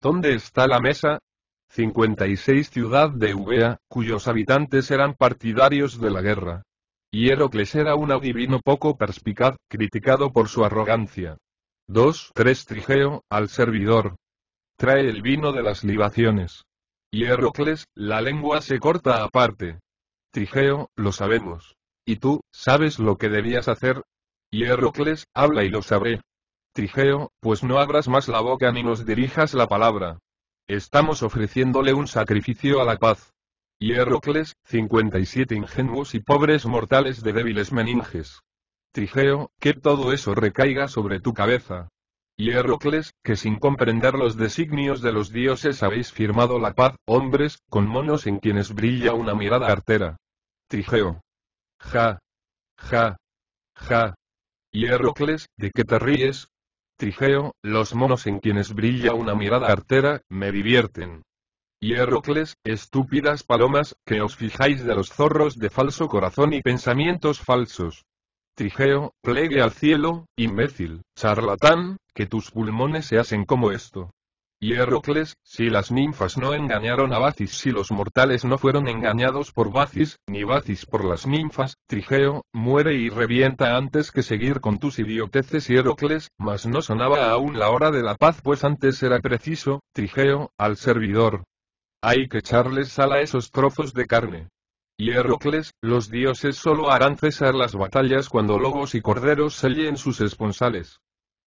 ¿dónde está la mesa? 56 ciudad de Uvea, cuyos habitantes eran partidarios de la guerra. Hierocles era un adivino poco perspicaz, criticado por su arrogancia. 2. 3 Trigeo, al servidor. Trae el vino de las libaciones. Y la lengua se corta aparte. Trigeo, lo sabemos. Y tú, ¿sabes lo que debías hacer? Y habla y lo sabré. Trigeo, pues no abras más la boca ni nos dirijas la palabra. Estamos ofreciéndole un sacrificio a la paz. Y 57 ingenuos y pobres mortales de débiles meninges. Trigeo, que todo eso recaiga sobre tu cabeza. Hierocles, que sin comprender los designios de los dioses habéis firmado la paz, hombres, con monos en quienes brilla una mirada artera. Trigeo. Ja. Ja. Ja. Hierocles, ¿de qué te ríes? Trigeo, los monos en quienes brilla una mirada artera, me divierten. Hierocles, estúpidas palomas, que os fijáis de los zorros de falso corazón y pensamientos falsos. Trigeo, plegue al cielo, imbécil, charlatán, que tus pulmones se hacen como esto. Y si las ninfas no engañaron a Bacis, si los mortales no fueron engañados por Bacis, ni Bacis por las ninfas, Trigeo, muere y revienta antes que seguir con tus idioteces y mas no sonaba aún la hora de la paz pues antes era preciso, Trigeo, al servidor. Hay que echarles sal a esos trozos de carne. Hierocles, los dioses solo harán cesar las batallas cuando lobos y corderos sellen sus esponsales.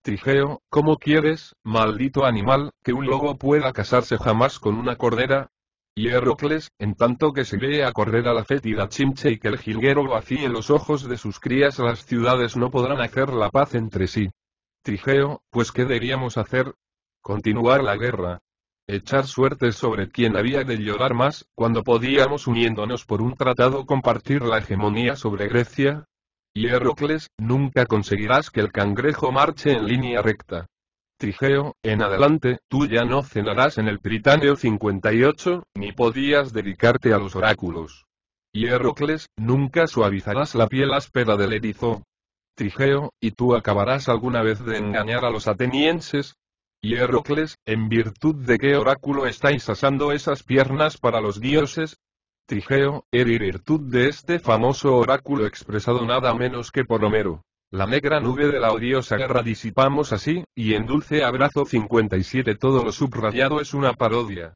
Trigeo, ¿cómo quieres, maldito animal, que un lobo pueda casarse jamás con una cordera? Y en tanto que se ve a correr a la fétida chimche y que el jilguero vacíe los ojos de sus crías las ciudades no podrán hacer la paz entre sí. Trigeo, pues ¿qué deberíamos hacer? Continuar la guerra, echar suerte sobre quién había de llorar más, cuando podíamos uniéndonos por un tratado compartir la hegemonía sobre Grecia? Y nunca conseguirás que el cangrejo marche en línea recta. Trigeo, en adelante, tú ya no cenarás en el Pritáneo 58, ni podías dedicarte a los oráculos. Y nunca suavizarás la piel áspera del erizo. Trigeo, y tú acabarás alguna vez de engañar a los atenienses, Hierocles, ¿en virtud de qué oráculo estáis asando esas piernas para los dioses? Trigeo, ¿er en virtud de este famoso oráculo expresado nada menos que por Homero. La negra nube de la odiosa guerra disipamos así, y en dulce abrazo 57 todo lo subrayado es una parodia.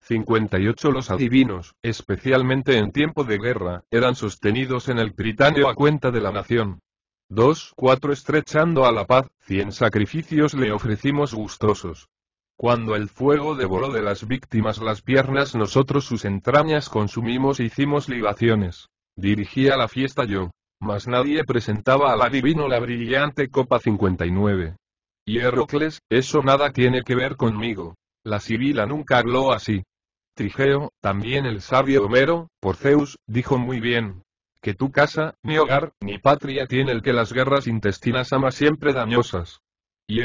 58 Los adivinos, especialmente en tiempo de guerra, eran sostenidos en el Britanio a cuenta de la nación. 2. 4. Estrechando a la paz, cien sacrificios le ofrecimos gustosos. Cuando el fuego devoró de las víctimas las piernas nosotros sus entrañas consumimos e hicimos libaciones. Dirigía la fiesta yo. Mas nadie presentaba al adivino la brillante copa 59. Y eso nada tiene que ver conmigo. La sibila nunca habló así. Trigeo, también el sabio Homero, por Zeus, dijo muy bien, que tu casa, mi hogar, mi patria tiene el que las guerras intestinas ama siempre dañosas. Y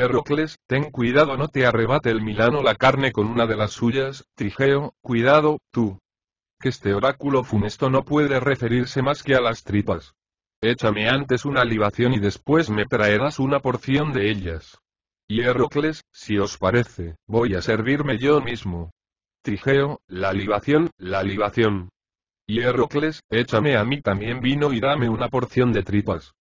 ten cuidado no te arrebate el Milano la carne con una de las suyas, Trigeo, cuidado, tú. Que este oráculo funesto no puede referirse más que a las tripas. Échame antes una libación y después me traerás una porción de ellas. Y si os parece, voy a servirme yo mismo. Trigeo, la libación, la libación. Hierrocles, échame a mí también vino y dame una porción de tripas.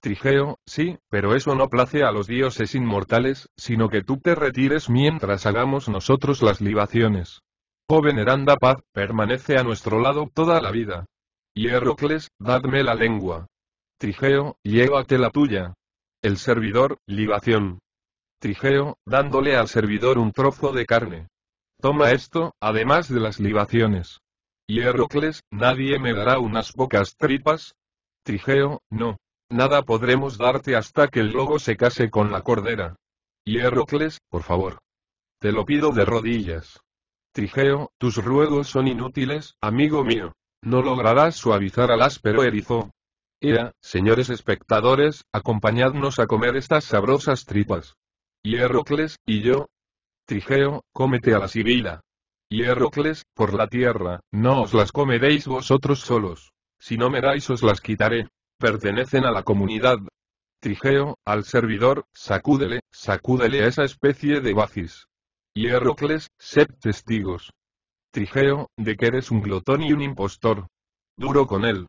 Trigeo, sí, pero eso no place a los dioses inmortales, sino que tú te retires mientras hagamos nosotros las libaciones. Oh veneranda paz, permanece a nuestro lado toda la vida. Hierrocles, dadme la lengua. Trigeo, llévate la tuya. El servidor, libación. Trigeo, dándole al servidor un trozo de carne. Toma esto, además de las libaciones. Hierocles, nadie me dará unas pocas tripas. Trigeo, no. Nada podremos darte hasta que el lobo se case con la cordera. Hierrocles, por favor. Te lo pido de rodillas. Trigeo, tus ruegos son inútiles, amigo mío. No lograrás suavizar al áspero erizo. Era, señores espectadores, acompañadnos a comer estas sabrosas tripas. Hierocles, y yo. Trigeo, cómete a la sibila. Hierrocles, por la tierra, no os las comeréis vosotros solos. Si no me dais os las quitaré. Pertenecen a la comunidad. Trigeo, al servidor, sacúdele, sacúdele esa especie de bacis. Y sep sed testigos. Trigeo, de que eres un glotón y un impostor. Duro con él.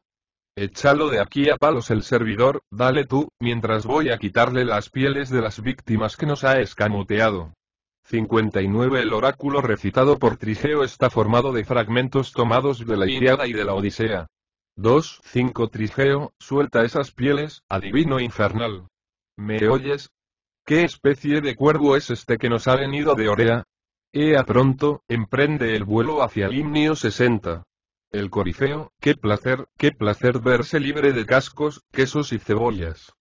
Échalo de aquí a palos el servidor, dale tú, mientras voy a quitarle las pieles de las víctimas que nos ha escamoteado. 59 El oráculo recitado por Trigeo está formado de fragmentos tomados de la Iriada y de la Odisea. 2. 5 Trigeo, suelta esas pieles, adivino infernal. ¿Me oyes? ¿Qué especie de cuervo es este que nos ha venido de Orea? Ea pronto, emprende el vuelo hacia el himnio 60. El corifeo, qué placer, qué placer verse libre de cascos, quesos y cebollas.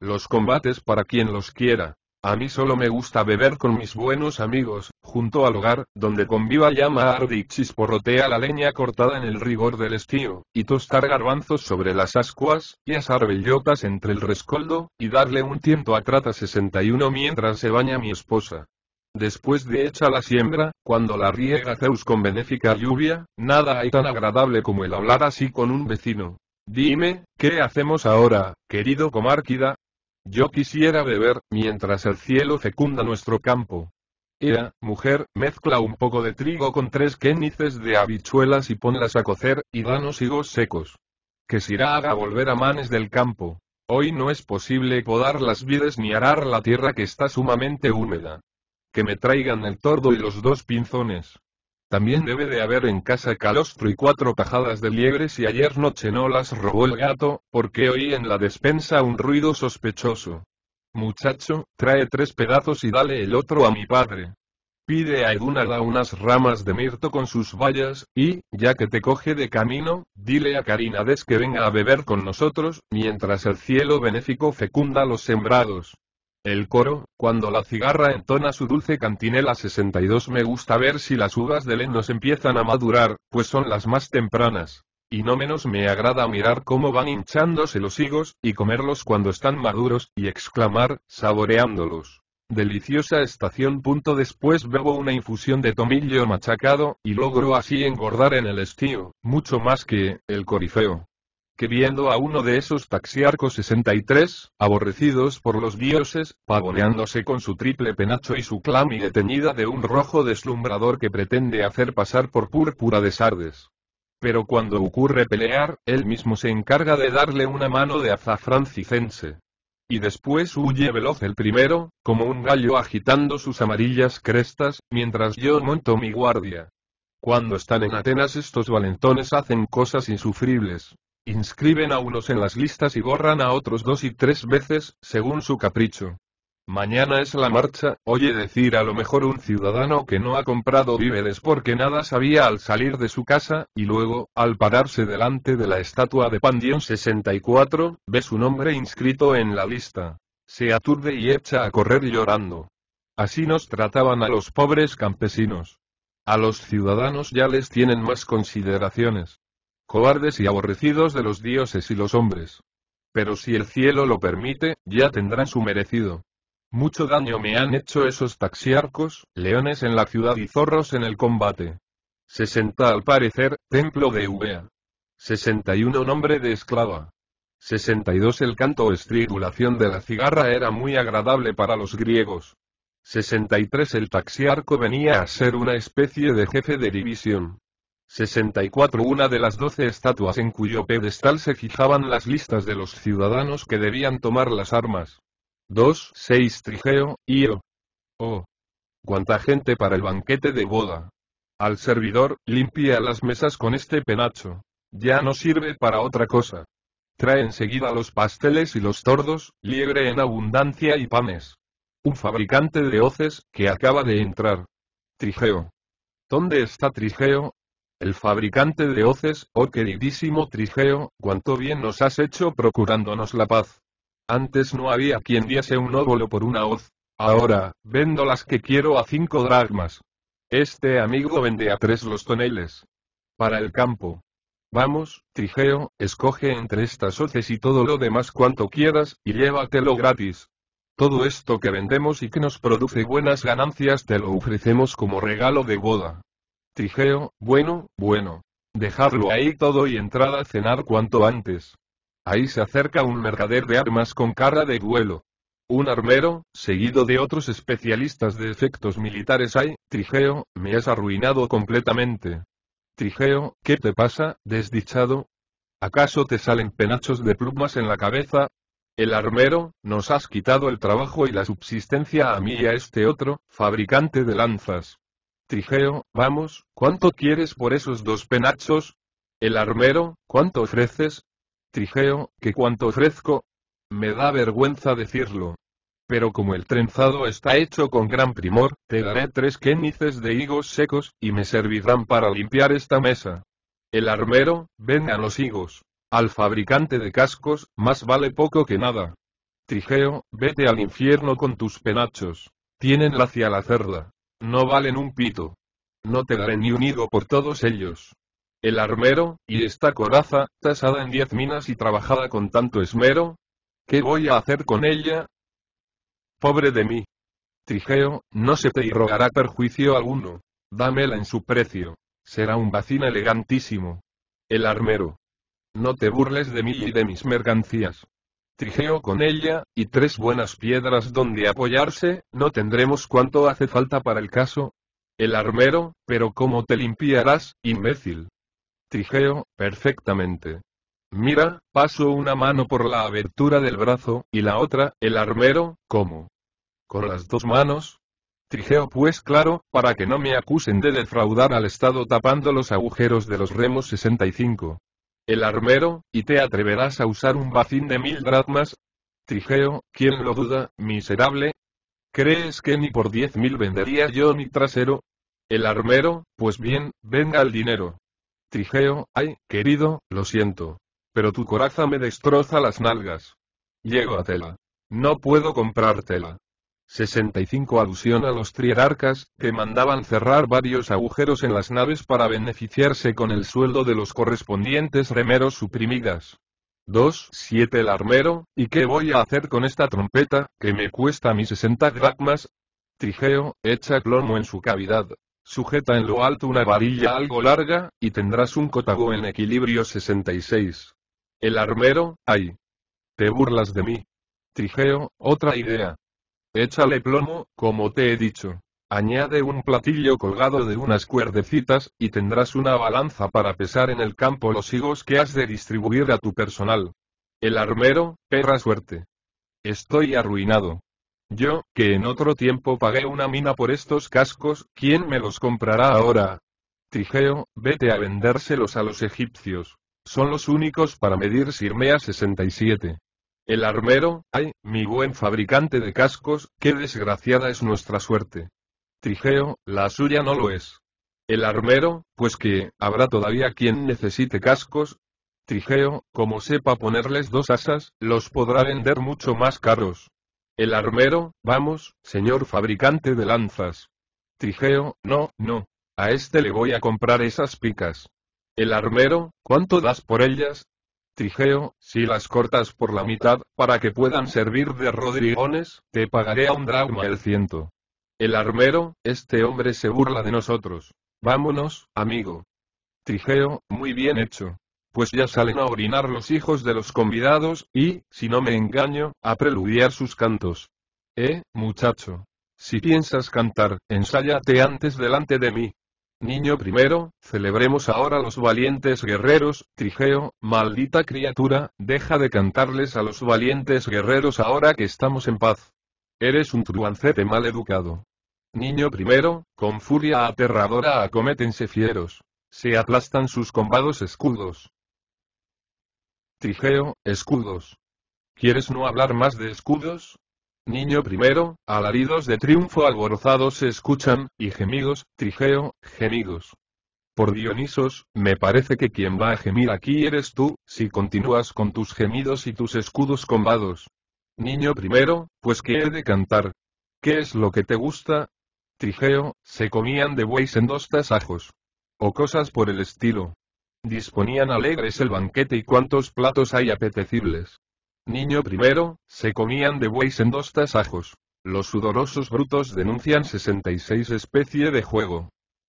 Los combates para quien los quiera. A mí solo me gusta beber con mis buenos amigos, junto al hogar, donde conviva llama arde y la leña cortada en el rigor del estío, y tostar garbanzos sobre las ascuas, y asar bellotas entre el rescoldo, y darle un tiento a trata 61 mientras se baña mi esposa. Después de hecha la siembra, cuando la riega Zeus con benéfica lluvia, nada hay tan agradable como el hablar así con un vecino. Dime, ¿qué hacemos ahora, querido comárquida? Yo quisiera beber, mientras el cielo fecunda nuestro campo. Era, mujer, mezcla un poco de trigo con tres quénices de habichuelas y ponlas a cocer, y danos higos secos. Que Sirá haga volver a manes del campo. Hoy no es posible podar las vides ni arar la tierra que está sumamente húmeda. Que me traigan el tordo y los dos pinzones. También debe de haber en casa calostro y cuatro cajadas de liebres y ayer noche no las robó el gato, porque oí en la despensa un ruido sospechoso. Muchacho, trae tres pedazos y dale el otro a mi padre. Pide a Edunada unas ramas de mirto con sus vallas, y, ya que te coge de camino, dile a Carinades que venga a beber con nosotros, mientras el cielo benéfico fecunda los sembrados. El coro, cuando la cigarra entona su dulce cantinela 62 me gusta ver si las uvas de Lenos empiezan a madurar, pues son las más tempranas. Y no menos me agrada mirar cómo van hinchándose los higos, y comerlos cuando están maduros, y exclamar, saboreándolos. Deliciosa estación. Punto después bebo una infusión de tomillo machacado, y logro así engordar en el estío, mucho más que, el corifeo que viendo a uno de esos taxiarcos 63, aborrecidos por los dioses, pavoneándose con su triple penacho y su clámide teñida de un rojo deslumbrador que pretende hacer pasar por púrpura de sardes. Pero cuando ocurre pelear, él mismo se encarga de darle una mano de azafrán cicense. Y después huye veloz el primero, como un gallo agitando sus amarillas crestas, mientras yo monto mi guardia. Cuando están en Atenas estos valentones hacen cosas insufribles, Inscriben a unos en las listas y borran a otros dos y tres veces, según su capricho. Mañana es la marcha, oye decir a lo mejor un ciudadano que no ha comprado víveres porque nada sabía al salir de su casa, y luego, al pararse delante de la estatua de Pandion 64, ve su nombre inscrito en la lista. Se aturde y echa a correr llorando. Así nos trataban a los pobres campesinos. A los ciudadanos ya les tienen más consideraciones cobardes y aborrecidos de los dioses y los hombres. Pero si el cielo lo permite, ya tendrán su merecido. Mucho daño me han hecho esos taxiarcos, leones en la ciudad y zorros en el combate. 60 al parecer, templo de Ubea. 61 nombre de esclava. 62 el canto o estridulación de la cigarra era muy agradable para los griegos. 63 el taxiarco venía a ser una especie de jefe de división. 64 Una de las doce estatuas en cuyo pedestal se fijaban las listas de los ciudadanos que debían tomar las armas. 2. 6 Trigeo, Io. Oh. Cuánta gente para el banquete de boda. Al servidor, limpia las mesas con este penacho. Ya no sirve para otra cosa. Trae enseguida los pasteles y los tordos, liebre en abundancia y panes. Un fabricante de hoces, que acaba de entrar. Trigeo. ¿Dónde está Trigeo? el fabricante de hoces, oh queridísimo Trigeo, cuánto bien nos has hecho procurándonos la paz. Antes no había quien diese un óvulo por una hoz. Ahora, vendo las que quiero a cinco dragmas. Este amigo vende a tres los toneles. Para el campo. Vamos, Trigeo, escoge entre estas hoces y todo lo demás cuanto quieras, y llévatelo gratis. Todo esto que vendemos y que nos produce buenas ganancias te lo ofrecemos como regalo de boda. Trigeo, bueno, bueno. Dejarlo ahí todo y entrar a cenar cuanto antes. Ahí se acerca un mercader de armas con cara de duelo. Un armero, seguido de otros especialistas de efectos militares ¡Ay, Trigeo, me has arruinado completamente. Trigeo, ¿qué te pasa, desdichado? ¿Acaso te salen penachos de plumas en la cabeza? El armero, nos has quitado el trabajo y la subsistencia a mí y a este otro, fabricante de lanzas. Trigeo, vamos, ¿cuánto quieres por esos dos penachos? El armero, ¿cuánto ofreces? Trigeo, ¿qué cuánto ofrezco? Me da vergüenza decirlo. Pero como el trenzado está hecho con gran primor, te daré tres quénices de higos secos, y me servirán para limpiar esta mesa. El armero, ven a los higos. Al fabricante de cascos, más vale poco que nada. Trigeo, vete al infierno con tus penachos. Tienen hacia la cerda. No valen un pito. No te daré ni un higo por todos ellos. El armero, y esta coraza, tasada en diez minas y trabajada con tanto esmero. ¿Qué voy a hacer con ella? Pobre de mí. Trigeo, no se te irrogará perjuicio alguno. Dámela en su precio. Será un bacín elegantísimo. El armero. No te burles de mí y de mis mercancías. Trigeo con ella, y tres buenas piedras donde apoyarse, no tendremos cuanto hace falta para el caso. El armero, pero ¿cómo te limpiarás, imbécil? Trigeo, perfectamente. Mira, paso una mano por la abertura del brazo, y la otra, el armero, ¿cómo? ¿Con las dos manos? Trigeo pues claro, para que no me acusen de defraudar al Estado tapando los agujeros de los remos 65 el armero, y te atreverás a usar un bacín de mil dracmas. Trigeo, ¿quién lo duda, miserable? ¿Crees que ni por diez mil vendería yo mi trasero? El armero, pues bien, venga el dinero. Trigeo, ay, querido, lo siento. Pero tu coraza me destroza las nalgas. Llego a tela. No puedo comprártela. 65 alusión a los trierarcas, que mandaban cerrar varios agujeros en las naves para beneficiarse con el sueldo de los correspondientes remeros suprimidas. 2. 7 el armero, ¿y qué voy a hacer con esta trompeta, que me cuesta mis 60 dracmas? Trigeo, echa plomo en su cavidad. Sujeta en lo alto una varilla algo larga, y tendrás un cotago en equilibrio 66. El armero, ay. Te burlas de mí. Trigeo, otra idea. Échale plomo, como te he dicho. Añade un platillo colgado de unas cuerdecitas, y tendrás una balanza para pesar en el campo los higos que has de distribuir a tu personal. El armero, perra suerte. Estoy arruinado. Yo, que en otro tiempo pagué una mina por estos cascos, ¿quién me los comprará ahora? Tigeo, vete a vendérselos a los egipcios. Son los únicos para medir Sirmea 67. El armero, ay, mi buen fabricante de cascos, qué desgraciada es nuestra suerte. Trigeo, la suya no lo es. El armero, pues que, habrá todavía quien necesite cascos. Trigeo, como sepa ponerles dos asas, los podrá vender mucho más caros. El armero, vamos, señor fabricante de lanzas. Trigeo, no, no. A este le voy a comprar esas picas. El armero, ¿cuánto das por ellas? Trigeo, si las cortas por la mitad, para que puedan servir de rodrigones, te pagaré a un dragma el ciento. El armero, este hombre se burla de nosotros. Vámonos, amigo. Trigeo, muy bien hecho. Pues ya salen a orinar los hijos de los convidados, y, si no me engaño, a preludiar sus cantos. Eh, muchacho. Si piensas cantar, ensáyate antes delante de mí. Niño primero, celebremos ahora los valientes guerreros, Trigeo, maldita criatura, deja de cantarles a los valientes guerreros ahora que estamos en paz. Eres un truancete mal educado. Niño primero, con furia aterradora acométense fieros. Se aplastan sus combados escudos. Trigeo, escudos. ¿Quieres no hablar más de escudos? Niño primero, alaridos de triunfo alborozados se escuchan, y gemidos, Trigeo, gemidos. Por Dionisos, me parece que quien va a gemir aquí eres tú, si continúas con tus gemidos y tus escudos combados. Niño primero, pues que he de cantar. ¿Qué es lo que te gusta? Trigeo, se comían de bueyes en dos tasajos. O cosas por el estilo. Disponían alegres el banquete y cuantos platos hay apetecibles niño primero, se comían de bueyes en dos tasajos. Los sudorosos brutos denuncian 66 especie de juego.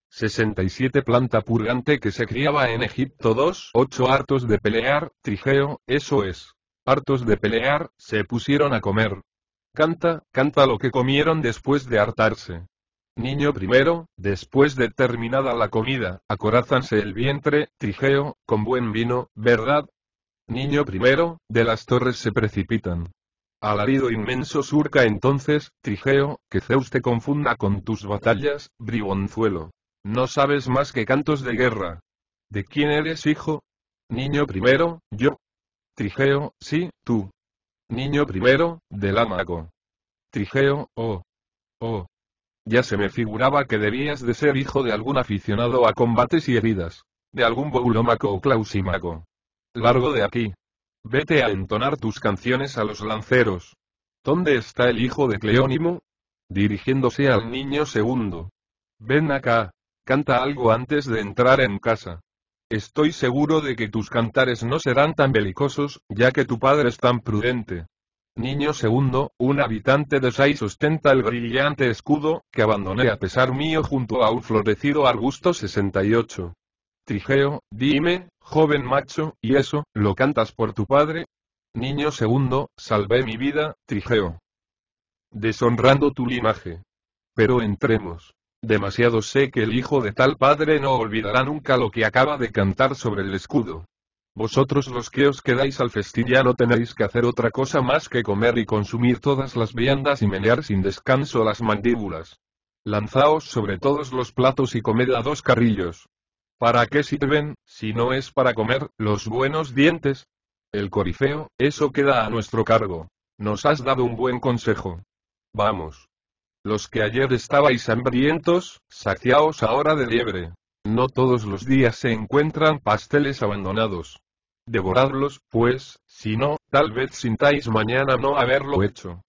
67 planta purgante que se criaba en Egipto 2, 8 hartos de pelear, trigeo, eso es. Hartos de pelear, se pusieron a comer. Canta, canta lo que comieron después de hartarse. Niño primero, después de terminada la comida, acorázanse el vientre, trigeo, con buen vino, ¿verdad? niño primero, de las torres se precipitan. Alarido inmenso surca entonces, Trigeo, que Zeus te confunda con tus batallas, bribonzuelo. No sabes más que cantos de guerra. ¿De quién eres hijo? Niño primero, yo. Trigeo, sí, tú. Niño primero, del ámago. Trigeo, oh. Oh. Ya se me figuraba que debías de ser hijo de algún aficionado a combates y heridas. De algún boulomaco o clausímaco. Largo de aquí. Vete a entonar tus canciones a los lanceros. ¿Dónde está el hijo de Cleónimo? Dirigiéndose al niño segundo. Ven acá. Canta algo antes de entrar en casa. Estoy seguro de que tus cantares no serán tan belicosos, ya que tu padre es tan prudente. Niño segundo, un habitante de Sai sustenta el brillante escudo, que abandoné a pesar mío junto a un florecido arbusto 68. Trigeo, dime, joven macho, ¿y eso, lo cantas por tu padre? Niño segundo, salvé mi vida, Trigeo. Deshonrando tu linaje. Pero entremos. Demasiado sé que el hijo de tal padre no olvidará nunca lo que acaba de cantar sobre el escudo. Vosotros los que os quedáis al festín ya no tenéis que hacer otra cosa más que comer y consumir todas las viandas y menear sin descanso las mandíbulas. Lanzaos sobre todos los platos y comed a dos carrillos. ¿Para qué sirven, si no es para comer, los buenos dientes? El corifeo, eso queda a nuestro cargo. Nos has dado un buen consejo. Vamos. Los que ayer estabais hambrientos, saciaos ahora de liebre. No todos los días se encuentran pasteles abandonados. Devoradlos, pues, si no, tal vez sintáis mañana no haberlo hecho.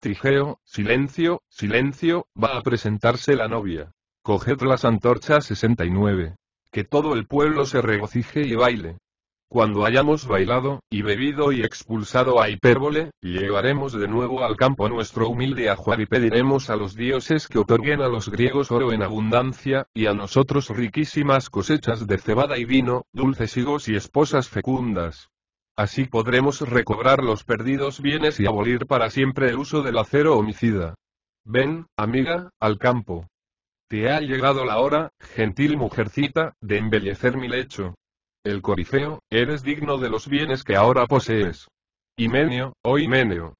Trigeo, silencio, silencio, va a presentarse la novia. Coged las antorchas 69 que todo el pueblo se regocije y baile. Cuando hayamos bailado, y bebido y expulsado a Hipérbole, llevaremos de nuevo al campo nuestro humilde ajuar y pediremos a los dioses que otorguen a los griegos oro en abundancia, y a nosotros riquísimas cosechas de cebada y vino, dulces higos y esposas fecundas. Así podremos recobrar los perdidos bienes y abolir para siempre el uso del acero homicida. Ven, amiga, al campo. Te ha llegado la hora, gentil mujercita, de embellecer mi lecho. El corifeo, eres digno de los bienes que ahora posees. Himenio, oh Himeneo.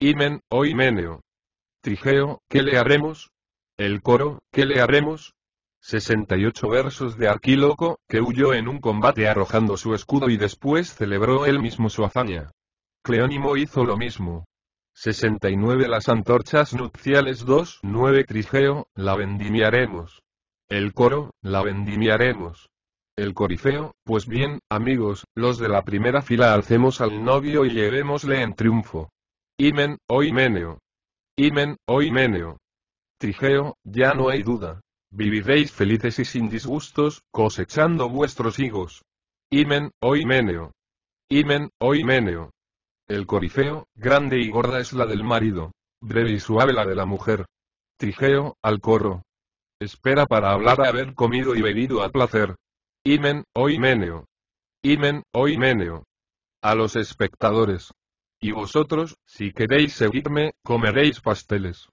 Himen, oh Himeneo. Trigeo, ¿qué le haremos? El coro, ¿qué le haremos? 68 versos de Arquíloco, que huyó en un combate arrojando su escudo y después celebró él mismo su hazaña. Cleónimo hizo lo mismo. 69 Las antorchas nupciales 2, 9 Trigeo, la vendimiaremos. El coro, la vendimiaremos. El corifeo, pues bien, amigos, los de la primera fila alcemos al novio y llevémosle en triunfo. Imen, hoy Meneo. Imen, hoy Meneo. Trigeo, ya no hay duda. Viviréis felices y sin disgustos, cosechando vuestros hijos. Imen, hoy Meneo. Imen, hoy Meneo. El corifeo, grande y gorda es la del marido. Breve y suave la de la mujer. Trigeo, al coro. Espera para hablar a haber comido y bebido a placer. Imen, o Himeneo. Imen, o Himeneo. A los espectadores. Y vosotros, si queréis seguirme, comeréis pasteles.